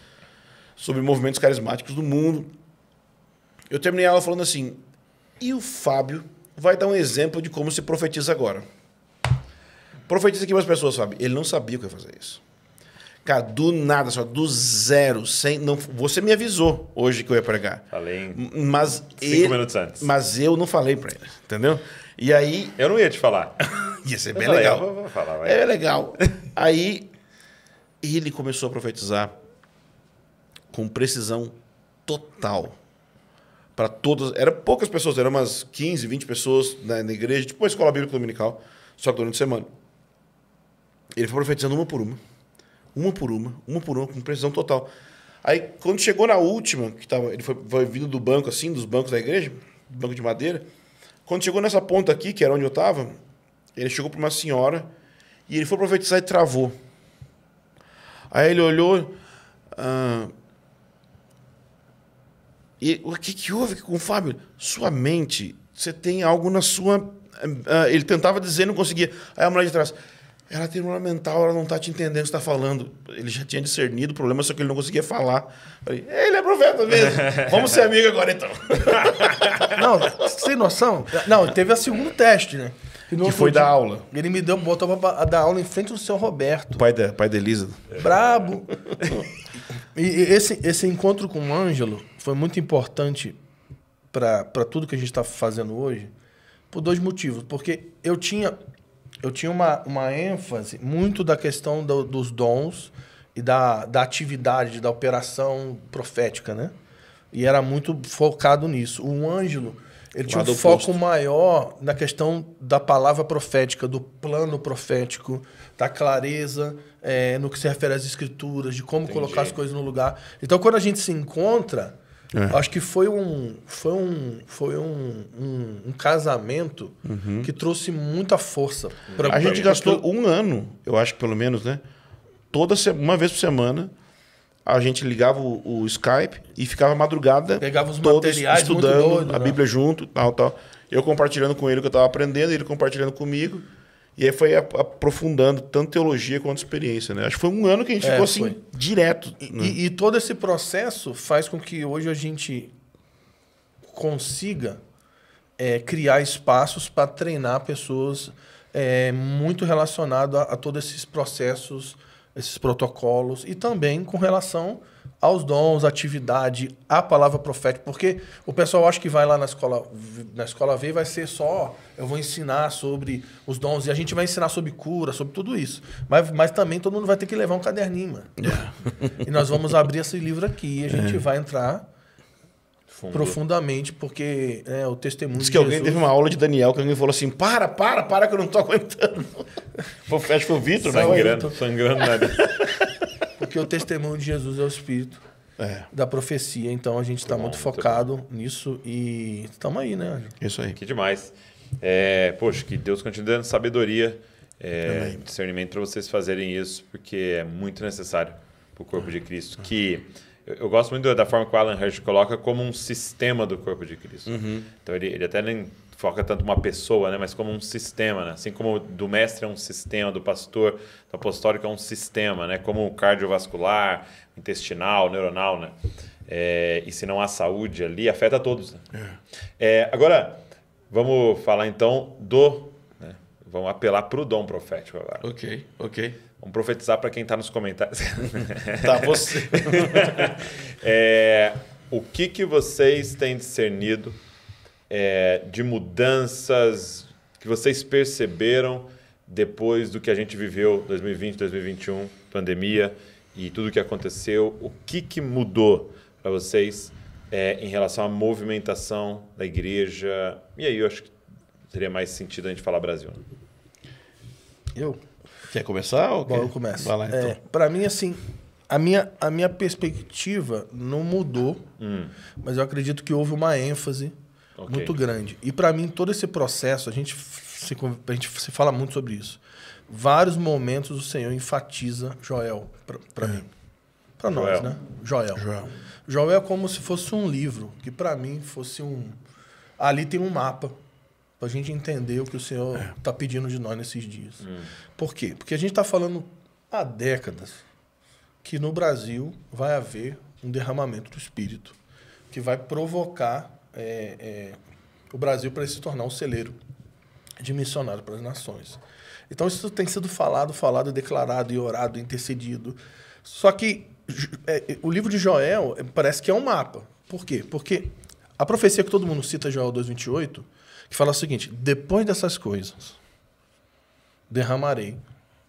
sobre movimentos carismáticos do mundo. Eu terminei a aula falando assim: e o Fábio vai dar um exemplo de como se profetiza agora. Profetiza aqui para as pessoas, Fábio. Ele não sabia que ia fazer isso. Cara, do nada, só do zero, sem. Não, você me avisou hoje que eu ia pregar. Falei. Mas cinco ele, minutos antes. Mas eu não falei para ele, entendeu? E aí. Eu não ia te falar. (laughs) ia ser bem eu legal. Falei, eu vou, vou falar, mas... É legal. (laughs) aí ele começou a profetizar com precisão total para todas. Eram poucas pessoas, eram umas 15, 20 pessoas na, na, igreja, tipo uma escola bíblica dominical, só que durante a semana. Ele foi profetizando uma por uma, uma por uma, uma por uma, com precisão total. Aí, quando chegou na última, que tava, ele foi, foi vindo do banco, assim, dos bancos da igreja, banco de madeira, quando chegou nessa ponta aqui, que era onde eu estava, ele chegou para uma senhora e ele foi profetizar e travou. Aí ele olhou. Ah, e o que, que houve com o Fábio? Sua mente, você tem algo na sua. Ah, ele tentava dizer, não conseguia. Aí a mulher de trás. Ela tem problema mental, ela não está te entendendo o que está falando. Ele já tinha discernido o problema, só que ele não conseguia falar. Falei, ele é profeta mesmo. (laughs) Vamos ser amigo agora então. (laughs) não, sem noção. Não, teve a segundo teste, né? que foi da aula. Ele me deu, botou pra dar aula em frente do seu Roberto. O pai da, pai Elisa. Brabo. e esse, esse encontro com o Ângelo foi muito importante para tudo que a gente está fazendo hoje, por dois motivos. Porque eu tinha eu tinha uma, uma ênfase muito da questão do, dos dons e da, da atividade, da operação profética, né? E era muito focado nisso. O Ângelo, ele tinha um foco maior na questão da palavra profética, do plano profético, da clareza é, no que se refere às escrituras, de como Entendi. colocar as coisas no lugar. Então, quando a gente se encontra, é. Acho que foi um, foi um, foi um, um, um casamento uhum. que trouxe muita força. Pra, a pra, gente gastou um ano, eu acho pelo menos, né? Toda uma vez por semana a gente ligava o, o Skype e ficava madrugada. Pegava os materiais estudando doido, a né? Bíblia junto, tal, tal. Eu compartilhando com ele o que eu estava aprendendo, ele compartilhando comigo. E aí foi aprofundando tanto teologia quanto experiência, né? Acho que foi um ano que a gente é, ficou assim, foi. direto. E, né? e, todo esse processo faz com que hoje a gente consiga é, criar espaços para treinar pessoas é, muito relacionado a, a todos esses processos, esses protocolos, e também com relação aos dons, à atividade, à palavra profética, porque o pessoal acha que vai lá na escola, na escola ver vai ser só eu vou ensinar sobre os dons e a gente vai ensinar sobre cura, sobre tudo isso. Mas, mas também todo mundo vai ter que levar um caderninho, mano. É. (laughs) E nós vamos abrir esse livro aqui e a gente é. vai entrar Fundo. profundamente, porque é, o testemunho. Diz que alguém Jesus... teve uma aula de Daniel que alguém falou assim: para, para, para que eu não tô aguentando. acho que foi o Vitor, né? Sangrando, sangrando, né? (laughs) (laughs) Porque o testemunho de Jesus é o espírito é. da profecia. Então a gente está muito, focado muito nisso e estamos aí, né? Isso aí. Que demais. É, poxa, que Deus continue dando sabedoria, é, discernimento para vocês fazerem isso, porque é muito necessário para o corpo de Cristo. Que eu, gosto muito da forma que o Alan Hirsch coloca como um sistema do corpo de Cristo. Uhum. Então ele, ele até nem foca tanto uma pessoa, né? mas como um sistema, né? assim como do mestre é um sistema, do pastor, do apostólico é um sistema, né? como o cardiovascular, intestinal, neuronal, né? É, e se não há saúde ali, afeta todos. Né? É. É, agora, vamos falar então do. Né? Vamos apelar para o dom profético agora. Ok, ok. Vamos profetizar para quem está nos comentários. (laughs) tá, você. (laughs) É, o que, que vocês têm discernido? é, de mudanças que vocês perceberam depois do que a gente viveu 2020, 2021, pandemia e tudo o que aconteceu? O que, que mudou para vocês é, em relação à movimentação da igreja? E aí eu acho que teria mais sentido a gente falar Brasil. Né? Eu? Quer começar? Ou Bom, quer? eu começo. É, então. É, para mim, assim, a minha, a minha perspectiva não mudou, hum. mas eu acredito que houve uma ênfase Okay. Muito grande. E para mim, todo esse processo, a gente, se, a gente se fala muito sobre isso. Vários momentos o Senhor enfatiza Joel para é. mim. Para nós, né? Joel. Joel. Joel é como se fosse um livro, que para mim fosse um. Ali tem um mapa para a gente entender o que o Senhor está é. Tá pedindo de nós nesses dias. Hum. Por quê? Porque a gente está falando há décadas que no Brasil vai haver um derramamento do Espírito que vai provocar é, é, o Brasil para se tornar um celeiro de missionário para as nações. Então isso tem sido falado, falado, declarado e orado, intercedido. Só que é, o livro de Joel é, parece que é um mapa. Por quê? Porque a profecia que todo mundo cita, Joel 2,28, que fala o seguinte: depois dessas coisas, derramarei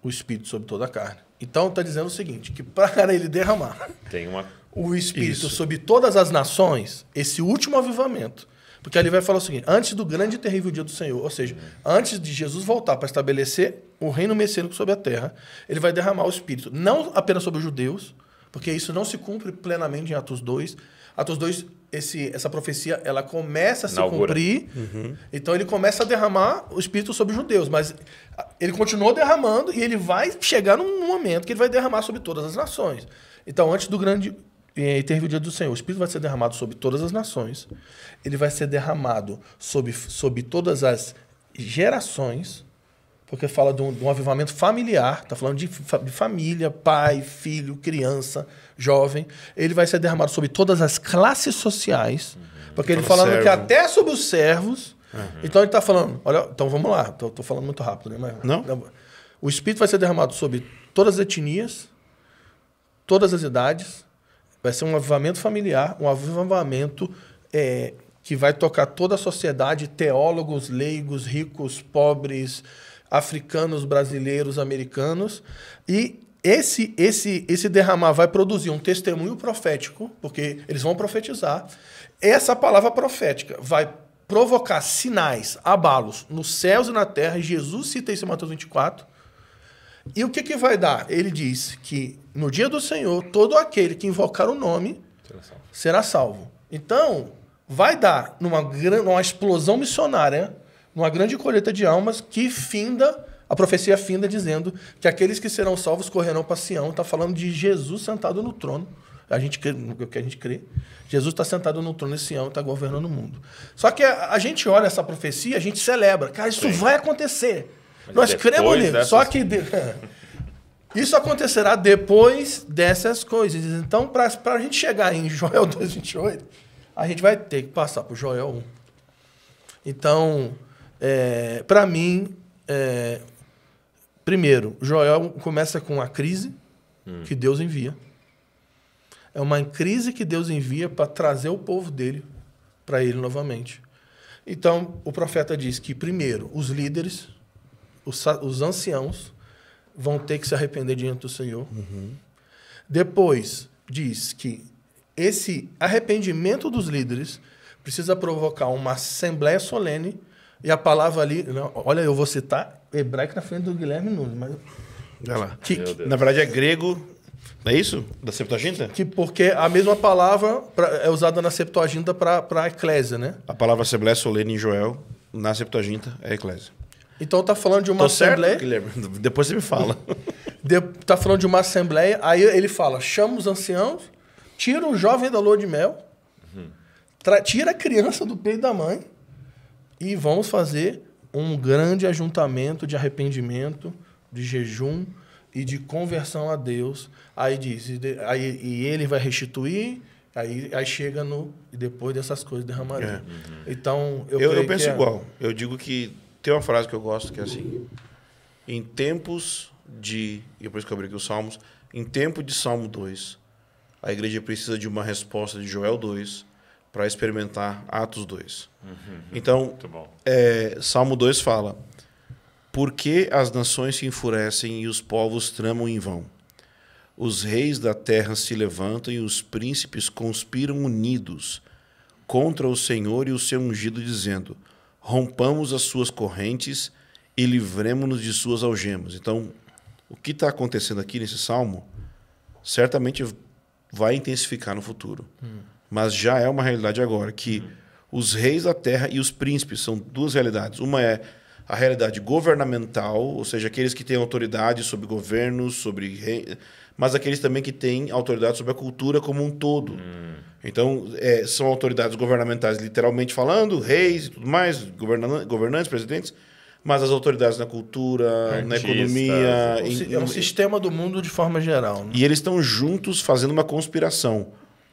o Espírito sobre toda a carne. Então está dizendo o seguinte: que para (laughs) ele derramar. Tem uma o Espírito Isso. sobre todas as nações, esse último avivamento. Porque ali vai falar o seguinte: antes do grande e terrível dia do Senhor, ou seja, antes de Jesus voltar para estabelecer o reino messiânico sobre a terra, ele vai derramar o Espírito, não apenas sobre os judeus, porque isso não se cumpre plenamente em Atos 2. Atos 2, esse, essa profecia, ela começa a se Inaugura. cumprir. Uhum. Então ele começa a derramar o Espírito sobre os judeus, mas ele continuou derramando e ele vai chegar num momento que ele vai derramar sobre todas as nações. Então, antes do grande e teve o dia do Senhor. O Espírito vai ser derramado sobre todas as nações. Ele vai ser derramado sobre, sobre todas as gerações, porque fala de um, de um avivamento familiar. Está falando de, de, família, pai, filho, criança, jovem. Ele vai ser derramado sobre todas as classes sociais, uhum. porque tá ele falando servo. que até sobre os servos. Uhum. Então ele está falando, olha, então vamos lá. Estou falando muito rápido, né? Mas, Não. Tá o Espírito vai ser derramado sobre todas as etnias, todas as idades Vai ser um avivamento familiar, um avivamento é, que vai tocar toda a sociedade, teólogos, leigos, ricos, pobres, africanos, brasileiros, americanos. E esse, esse, esse derramar vai produzir um testemunho profético, porque eles vão profetizar. Essa palavra profética vai provocar sinais, abalos nos céus e na terra. Jesus cita isso em Mateus 24. E o que, que vai dar? Ele diz que no dia do Senhor, todo aquele que invocar o nome será salvo. Será salvo. Então, vai dar numa, numa explosão missionária, numa grande colheita de almas que finda a profecia finda dizendo que aqueles que serão salvos correrão para Sião. Está falando de Jesus sentado no trono. A gente crê, o que a gente crê. Jesus está sentado no trono de Sião, está governando o mundo. Só que a, a, gente olha essa profecia, a gente celebra. Cara, isso Sim. vai acontecer. Mas Nós cremos nisso. Dessas... Só que. (laughs) Isso acontecerá depois dessas coisas. Então, para a gente chegar em Joel 2,28, (laughs) a gente vai ter que passar por Joel 1. Então, é, para mim, é, primeiro, Joel começa com a crise hum. que Deus envia. É uma crise que Deus envia para trazer o povo dele para ele novamente. Então, o profeta diz que, primeiro, os líderes, os, os anciãos, vão ter que se arrepender diante do Senhor. Uhum. Depois, diz que esse arrependimento dos líderes precisa provocar uma assembleia solene e a palavra ali, não, olha, eu vou citar hebraico na frente do Guilherme Nunes, mas olha lá. Que, que, na verdade é grego, não é isso? Da Septuaginta? Que porque a mesma palavra pra, é usada na Septuaginta para a eclésia, né? A palavra assembleia solene em Joel na Septuaginta é eclésia. Então tá falando de uma Tô assembleia. Certo, (laughs) Depois você me fala. (laughs) de, tá falando de uma assembleia. Aí ele fala: chama os anciãos, tira o jovem da lua de mel, tira a criança do peito da mãe e vamos fazer um grande ajuntamento de arrependimento, de jejum e de conversão a Deus. Aí diz, e, de, aí, e ele vai restituir. Aí, aí chega no. E depois dessas coisas derramaria. É. Uhum. Então, eu, eu, eu penso é... igual. Eu digo que tem uma frase que eu gosto que é assim: Em tempos de. E depois é que eu abri aqui os Salmos. Em tempo de Salmo 2, a igreja precisa de uma resposta de Joel 2 para experimentar Atos 2. Uhum, então, é, Salmo 2 fala: Por que as nações se enfurecem e os povos tramam em vão? Os reis da terra se levantam e os príncipes conspiram unidos contra o Senhor e o seu ungido, dizendo: rompamos as suas correntes e livremos-nos de suas algemas. Então, o que está acontecendo aqui nesse salmo certamente vai intensificar no futuro. Hum. Mas já é uma realidade agora que hum. os reis da terra e os príncipes são duas realidades. Uma é a realidade governamental, ou seja, aqueles que têm autoridade sobre governos, sobre mas aqueles também que têm autoridade sobre a cultura como um todo. Hum. Então, é, são autoridades governamentais, literalmente falando, reis e tudo mais, governantes, governantes presidentes, mas as autoridades na cultura, na economia. É um, em, é um sistema do mundo de forma geral. Né? E eles estão juntos fazendo uma conspiração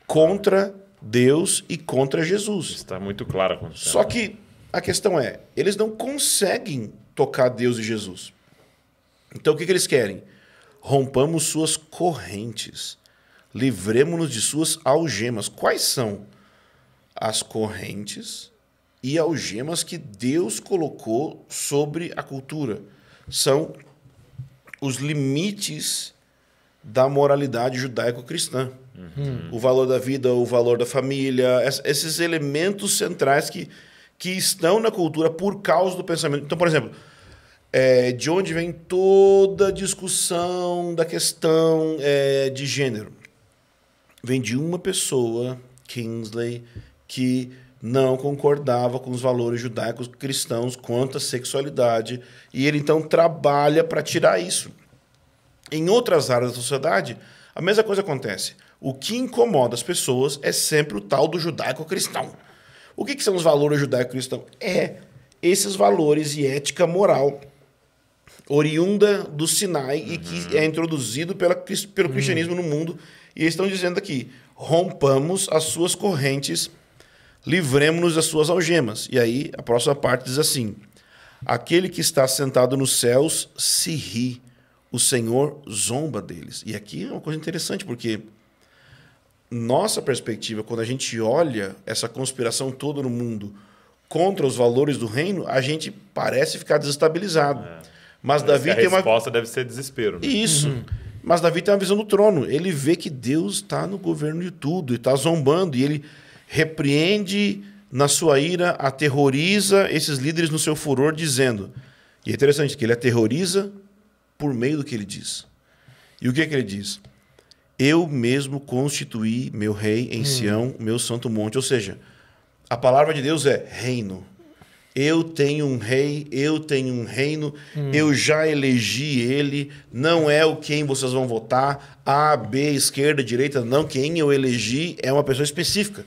contra Deus e contra Jesus. Está muito claro. Só que a questão é, eles não conseguem tocar Deus e Jesus. Então o que, que eles querem? Rompamos suas correntes, livremos-nos de suas algemas. Quais são as correntes e algemas que Deus colocou sobre a cultura? São os limites da moralidade judaico-cristã. Uhum. O valor da vida, o valor da família, esses elementos centrais que que estão na cultura por causa do pensamento. Então, por exemplo, é, de onde vem toda a discussão da questão é, de gênero? Vem de uma pessoa, Kingsley, que não concordava com os valores judaicos cristãos quanto à sexualidade, e ele então trabalha para tirar isso. Em outras áreas da sociedade, a mesma coisa acontece. O que incomoda as pessoas é sempre o tal do judaico cristão. O que, que são os valores judaico-cristãos? É esses valores e ética moral oriunda do Sinai uhum. e que uhum. é introduzido pela, pelo uhum. cristianismo no mundo. E eles estão dizendo aqui: rompamos as suas correntes, livremos-nos das suas algemas. E aí a próxima parte diz assim: aquele que está sentado nos céus se ri, o Senhor zomba deles. E aqui é uma coisa interessante, porque nossa perspectiva, quando a gente olha essa conspiração toda no mundo contra os valores do reino, a gente parece ficar desestabilizado. É. Mas Davi tem uma. A resposta deve ser desespero. Né? Isso. Uhum. Mas Davi tem uma visão do trono. Ele vê que Deus está no governo de tudo e está zombando. E ele repreende na sua ira, aterroriza esses líderes no seu furor, dizendo. E é interessante que ele aterroriza por meio do que ele diz. E o que, é que ele diz? eu mesmo constituí meu rei em hum. Sião, meu santo monte. Ou seja, a palavra de Deus é reino. Eu tenho um rei, eu tenho um reino, hum. eu já elegi ele, não é o quem vocês vão votar, A, B, esquerda, direita, não, quem eu elegi é uma pessoa específica.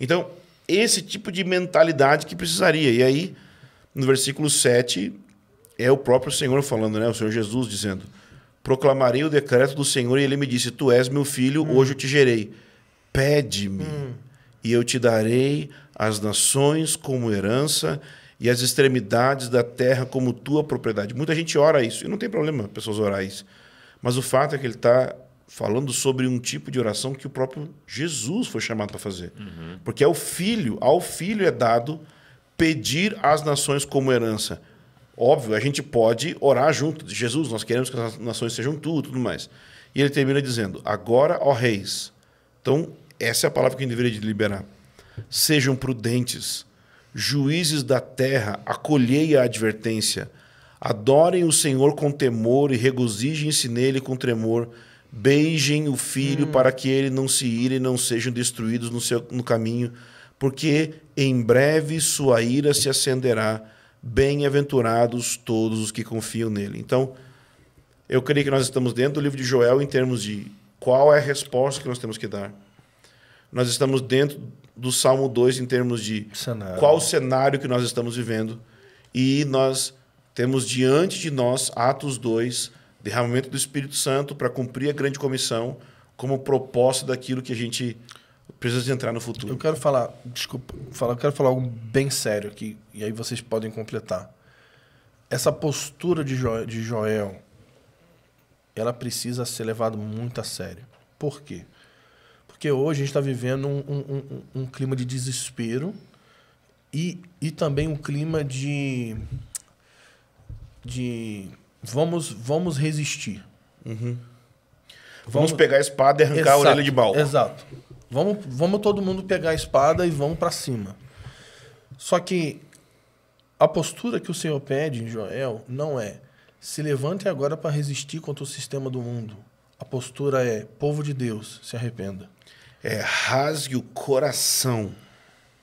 Então, esse tipo de mentalidade que precisaria. E aí, no versículo 7, é o próprio Senhor falando, né? O Senhor Jesus dizendo: proclamarei o decreto do Senhor e ele me disse: Tu és meu filho, hum. hoje eu te gerei. Pede-me hum. e eu te darei as nações como herança e as extremidades da terra como tua propriedade. Muita gente ora isso e não tem problema pessoas orais. isso. Mas o fato é que ele está falando sobre um tipo de oração que o próprio Jesus foi chamado para fazer. Uhum. Porque é o filho, ao filho é dado pedir as nações como herança. Óbvio, a gente pode orar junto. Jesus, nós queremos que as nações sejam tudo, tudo mais. E ele termina dizendo: Agora, ó reis. Então, essa é a palavra que a gente deveria deliberar. Sejam prudentes, juízes da terra, acolhei a advertência. Adorem o Senhor com temor e regozijem-se nele com tremor. Beijem o filho hum. para que ele não se ire e não sejam destruídos no, seu, no caminho, porque em breve sua ira se acenderá bem-aventurados todos os que confiam nele. Então, eu creio que nós estamos dentro do livro de Joel em termos de qual é a resposta que nós temos que dar. Nós estamos dentro do Salmo 2 em termos de cenário. qual o cenário que nós estamos vivendo. E nós temos diante de nós Atos 2, derramamento do Espírito Santo para cumprir a grande comissão como proposta daquilo que a gente de entrar no futuro. Eu quero falar, desculpa, falar, eu quero falar algo bem sério aqui, e aí vocês podem completar. Essa postura de, jo de Joel, ela precisa ser levada muito a sério. Por quê? Porque hoje a gente está vivendo um, um, um, um, clima de desespero e, e também um clima de. de. vamos, vamos resistir. Uhum. Vamos, vamos, pegar a espada e arrancar exato, a orelha de Baal. Exato. Vamos, vamos todo mundo pegar a espada e vamos para cima. Só que a postura que o Senhor pede em Joel não é se levante agora para resistir contra o sistema do mundo. A postura é povo de Deus, se arrependa. É rasgue o coração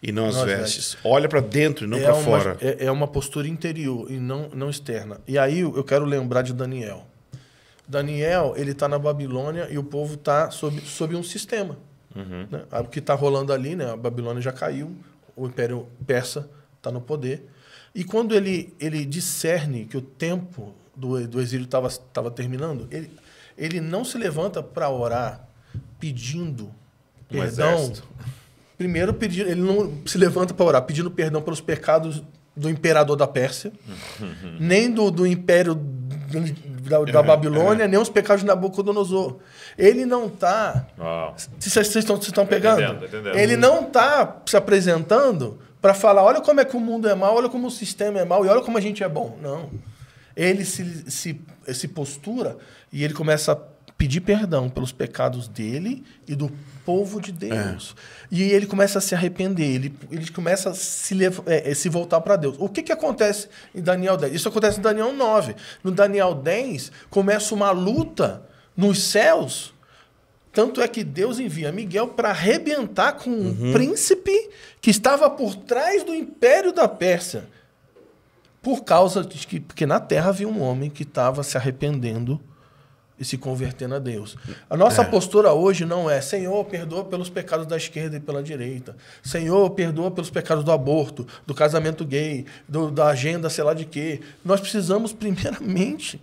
e não as vestes. vestes. Olha para dentro e não é para fora. É, é uma postura interior e não, não externa. E aí eu quero lembrar de Daniel. Daniel, ele está na Babilônia e o povo está sob, sob um sistema. Uhum. Né? O que está rolando ali, né? a Babilônia já caiu, o Império Persa está no poder. E quando ele, ele discerne que o tempo do, do exílio estava terminando, ele, ele não se levanta para orar pedindo perdão. Primeiro, pedir, ele não se levanta para orar pedindo perdão pelos pecados do imperador da Pérsia, uhum. nem do, do império da, da é. Babilônia, é. nem os pecados de Nabucodonosor. Ele não está. Ah. Vocês estão pegando? Entendendo, entendendo. Ele não está se apresentando para falar: olha como é que o mundo é mal, olha como o sistema é mal e olha como a gente é bom. Não. Ele se, se, se postura e ele começa a pedir perdão pelos pecados dele e do povo de Deus. É. E ele começa a se arrepender, ele, ele começa a se, é, é, se voltar para Deus. O que, que acontece em Daniel 10? Isso acontece em Daniel 9. No Daniel 10, começa uma luta nos céus. Tanto é que Deus envia Miguel para arrebentar com uhum. um príncipe que estava por trás do império da Pérsia. Por causa de que, porque na terra havia um homem que estava se arrependendo e se convertendo a Deus. A nossa é. postura hoje não é Senhor, perdoa pelos pecados da esquerda e pela direita. Senhor, perdoa pelos pecados do aborto, do casamento gay, do, da agenda, sei lá de quê. Nós precisamos, (laughs) primeiramente,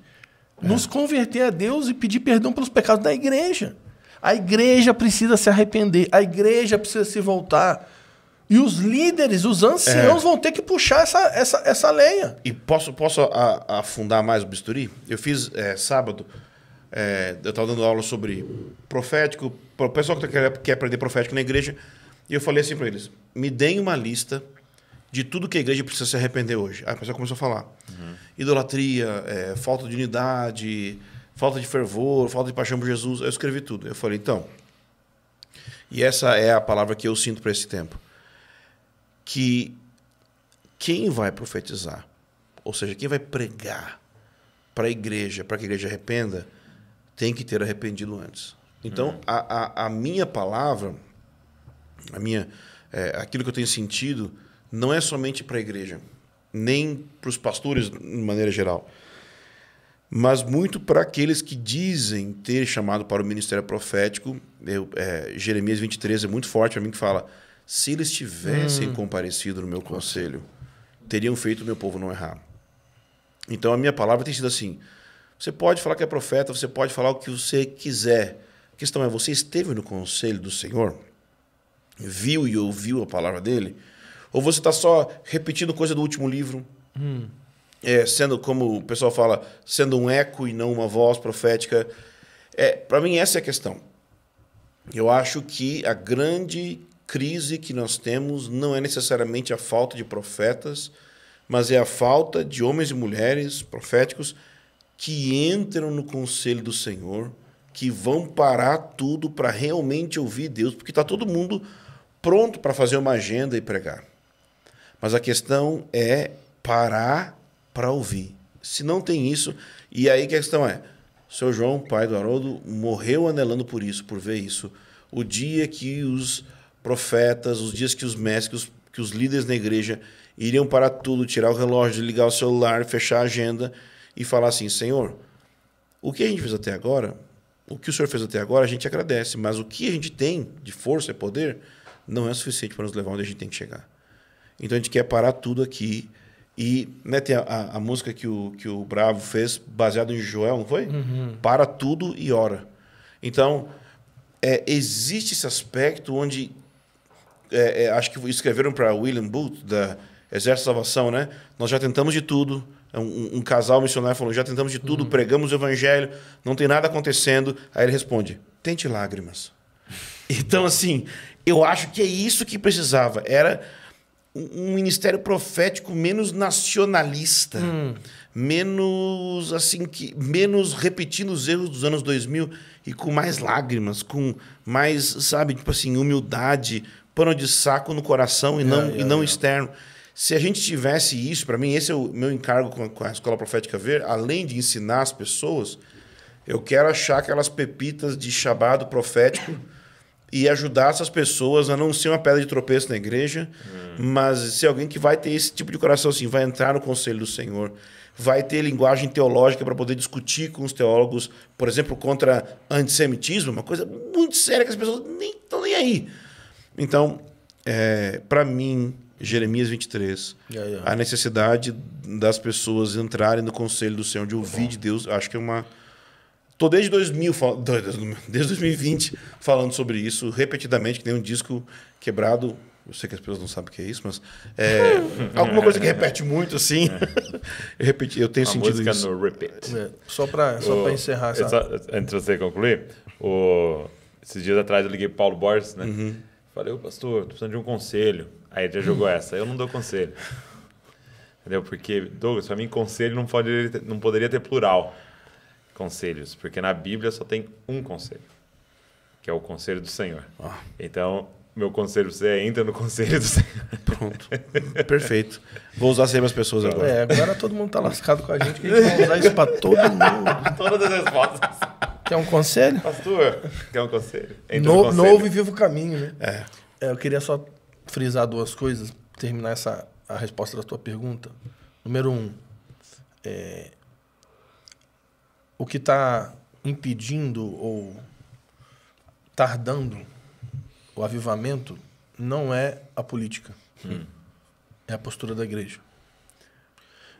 é. nos converter a Deus e pedir perdão pelos pecados da igreja. A igreja precisa se arrepender, a igreja precisa se voltar. E os líderes, os anciãos, é. vão ter que puxar essa, essa, essa lenha. E posso, posso afundar mais o bisturi? Eu fiz é, sábado é, eu estava dando aula sobre profético, para o pessoal que tá quer, quer aprender profético na igreja, e eu falei assim para eles: me deem uma lista de tudo que a igreja precisa se arrepender hoje. Aí a pessoa começou a falar: uhum. idolatria, é, falta de unidade, falta de fervor, falta de paixão por Jesus. Eu escrevi tudo. Eu falei: então, e essa é a palavra que eu sinto para esse tempo, que quem vai profetizar, ou seja, quem vai pregar para a igreja, para que a igreja arrependa, tem que ter arrependido antes. Então, hum. a, a, a, minha palavra, a minha, é, aquilo que eu tenho sentido, não é somente para a igreja, nem para os pastores de maneira geral, mas muito para aqueles que dizem ter chamado para o ministério profético. Eu, é, Jeremias 23 é muito forte para mim que fala: se eles tivessem hum. comparecido no meu conselho, teriam feito o meu povo não errar. Então, a minha palavra tem sido assim você pode falar que é profeta, você pode falar o que você quiser. A questão é: você esteve no conselho do Senhor? Viu e ouviu a palavra dele? Ou você está só repetindo coisa do último livro? Hum. É, sendo, como o pessoal fala, sendo um eco e não uma voz profética. É, Para mim, essa é a questão. Eu acho que a grande crise que nós temos não é necessariamente a falta de profetas, mas é a falta de homens e mulheres proféticos que entram no conselho do Senhor, que vão parar tudo para realmente ouvir Deus, porque está todo mundo pronto para fazer uma agenda e pregar. Mas a questão é parar para ouvir. Se não tem isso, e aí a questão é: seu João, pai do Haroldo, morreu anelando por isso, por ver isso. O dia que os profetas, os dias que os mestres, que os, que os líderes na igreja iriam parar tudo, tirar o relógio, ligar o celular, fechar a agenda e falar assim: Senhor, o que a gente fez até agora, o que o Senhor fez até agora, a gente agradece, mas o que a gente tem de força e poder não é suficiente para nos levar onde a gente tem que chegar. Então a gente quer parar tudo aqui. E né, tem a, a, a, música que o, que o Bravo fez, baseado em Joel, não foi? Uhum. Para tudo e ora. Então, é, existe esse aspecto onde. É, é, acho que escreveram para William Booth, da Exército da Salvação, né? Nós já tentamos de tudo, é um, um casal missionário falou: já tentamos de tudo, uhum. pregamos o evangelho, não tem nada acontecendo. Aí ele responde: tente lágrimas. (laughs) Então, assim, eu acho que é isso que precisava. Era um ministério profético menos nacionalista, hum. menos assim que menos repetindo os erros dos anos 2000 e com mais lágrimas, com mais, sabe, tipo assim, humildade, pano de saco no coração e é, não é, e não externo. Se a gente tivesse isso, para mim, esse é o meu encargo com a Escola Profética Ver, além de ensinar as pessoas, eu quero achar aquelas pepitas de chamado profético e ajudar essas pessoas a não ser uma pedra de tropeço na igreja, hum. mas ser alguém que vai ter esse tipo de coração assim, vai entrar no conselho do Senhor, vai ter linguagem teológica para poder discutir com os teólogos, por exemplo, contra antissemitismo, uma coisa muito séria que as pessoas nem estão nem aí. Então, é, para mim, Jeremias 23. Yeah, yeah. A necessidade das pessoas entrarem no conselho do Senhor, de ouvir uhum. de Deus, acho que é uma. Tô desde 2000, desde 2020 falando sobre isso repetidamente, que nem um disco quebrado. Eu sei que as pessoas não sabem o que é isso, mas é (laughs) alguma coisa que repete muito, assim. É. (laughs) eu, repeti, eu tenho a sentido música isso. No repeat. É, só para só encerrar essa. Só, antes de você concluir, o, esses dias atrás eu liguei para Paulo Borges, né? Uhum. Falei, ô pastor, tô precisando de um conselho. Aí ele já jogou essa. Eu não dou conselho. Entendeu? Porque, Douglas, para mim, conselho não, pode, não poderia ter plural conselhos, porque na Bíblia só tem um conselho, que é o conselho do Senhor. Ah. Então, meu conselho pra você é entra no conselho do Senhor. Pronto. Perfeito. Vou usar sempre as pessoas agora. É, agora todo mundo tá lascado com a gente, que a gente vai usar isso pra todo (laughs) mundo. Todas as respostas. Quer um conselho? Pastor, quer um conselho? Entra no, no conselho. Novo e vivo caminho, né? É. é eu queria só frisar duas coisas, terminar essa, a resposta da tua pergunta. Número um, é, o que está impedindo ou tardando o avivamento não é a política, hum. é a postura da igreja.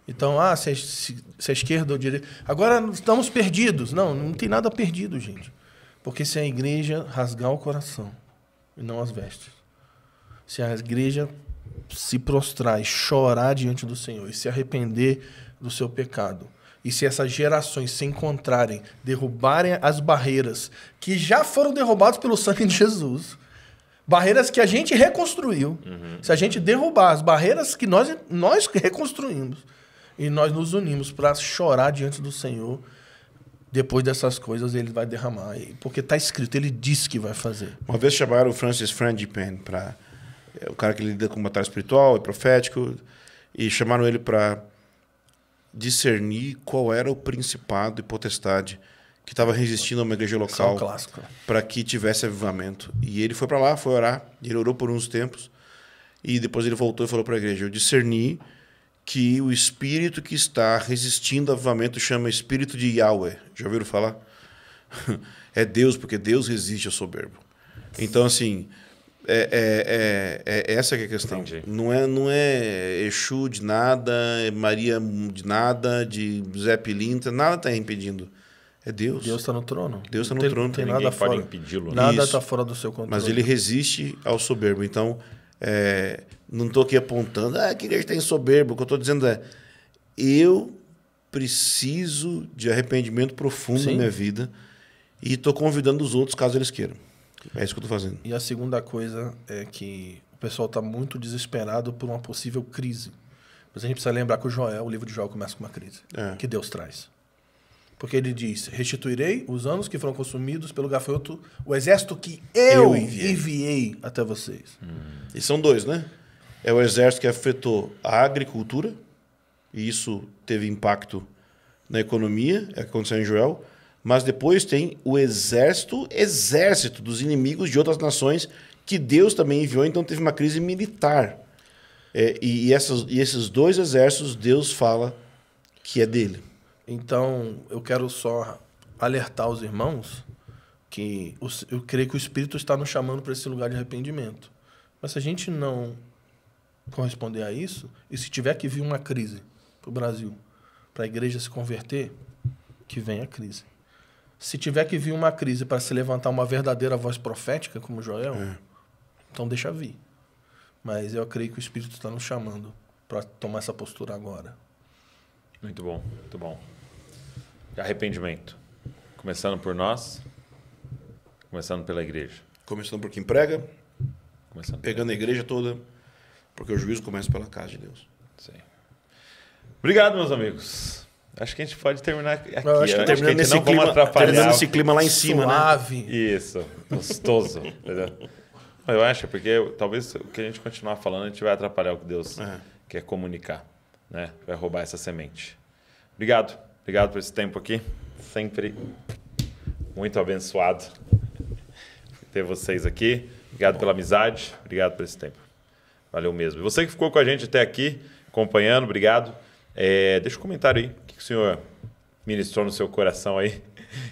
Então, ah, se a, é, se, se a é esquerda ou direita. Agora estamos perdidos. Não, não tem nada perdido, gente. Porque se a igreja rasgar o coração e não as vestes, se a igreja se prostrar e chorar diante do Senhor e se arrepender do seu pecado, e se essas gerações se encontrarem, derrubarem as barreiras que já foram derrubadas pelo sangue de Jesus, barreiras que a gente reconstruiu, uhum. se a gente derrubar as barreiras que nós, nós reconstruímos e nós nos unimos para chorar diante do Senhor, depois dessas coisas ele vai derramar, porque está escrito, ele disse que vai fazer. Uma vez chamaram o Francis Frangipan para é o cara que lida com batalha espiritual, é profético, e chamaram ele para discernir qual era o principado e potestade que estava resistindo a uma igreja local é um para que tivesse avivamento. E ele foi para lá, foi orar, ele orou por uns tempos e depois ele voltou e falou para a igreja: Eu discerni que o espírito que está resistindo ao avivamento chama espírito de Yahweh. Já ouviram falar? (laughs) é Deus, porque Deus resiste ao soberbo. Então, assim, é, é, é, é, é, essa que é a questão. Entendi. Não é, não é Exu de nada, é Maria de nada, de Zé Pilintra, nada está impedindo. É Deus. Deus está no trono. Deus está no tem, trono. Não tem nada pode fora. impedi-lo. Nada está fora do seu controle. Mas ele resiste ao soberbo. Então, é, não estou aqui apontando, ah, que igreja tem soberbo. O que eu estou dizendo é, eu preciso de arrependimento profundo Sim. na minha vida e estou convidando os outros caso eles queiram. É isso que eu tô fazendo. E a segunda coisa é que o pessoal está muito desesperado por uma possível crise. Mas a gente precisa lembrar que o Joel, o livro de Joel, começa com uma crise é. que Deus traz. Porque ele diz: Restituirei os anos que foram consumidos pelo gafanhoto, o exército que eu, eu enviei. enviei. até vocês. Hum. E são dois, né? É o exército que afetou a agricultura, e isso teve impacto na economia, é o que aconteceu em Joel. Mas depois tem o exército, exército dos inimigos de outras nações que Deus também enviou, então teve uma crise militar. É, e, essas, e esses dois exércitos, Deus fala que é dele. Então, eu quero só alertar os irmãos que eu creio que o Espírito está nos chamando para esse lugar de arrependimento. Mas se a gente não corresponder a isso, e se tiver que vir uma crise para o Brasil, para a igreja se converter, que venha a crise. Se tiver que vir uma crise para se levantar uma verdadeira voz profética, como Joel, é. então deixa vir. Mas eu creio que o Espírito está nos chamando para tomar essa postura agora. Muito bom, muito bom. Arrependimento. Começando por nós, começando pela igreja. Começando por quem prega, começando pegando a igreja toda, porque o juízo começa pela casa de Deus. Sim. Obrigado, meus amigos. Acho que a gente pode terminar aqui. Eu acho né? que, acho que a gente nesse não clima, vamos Terminando esse clima lá em cima, né? Suave. né? Isso, gostoso. (laughs) Eu acho, porque talvez o que a gente continuar falando, a gente vai atrapalhar o que Deus é. quer comunicar, né? Vai roubar essa semente. Obrigado. Obrigado por esse tempo aqui. Sempre muito abençoado ter vocês aqui. Obrigado pela amizade. Obrigado por esse tempo. Valeu mesmo. E você que ficou com a gente até aqui, acompanhando, obrigado. É, deixa um comentário aí que, o senhor ministrou no seu coração aí?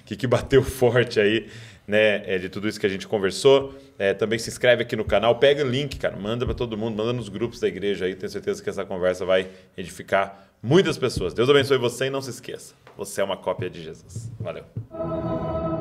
O (laughs) que, que bateu forte aí, né? É, de tudo isso que a gente conversou. É, também se inscreve aqui no canal, pega o link, cara, manda para todo mundo, manda nos grupos da igreja aí. Tenho certeza que essa conversa vai edificar muitas pessoas. Deus abençoe você e não se esqueça, você é uma cópia de Jesus. Valeu.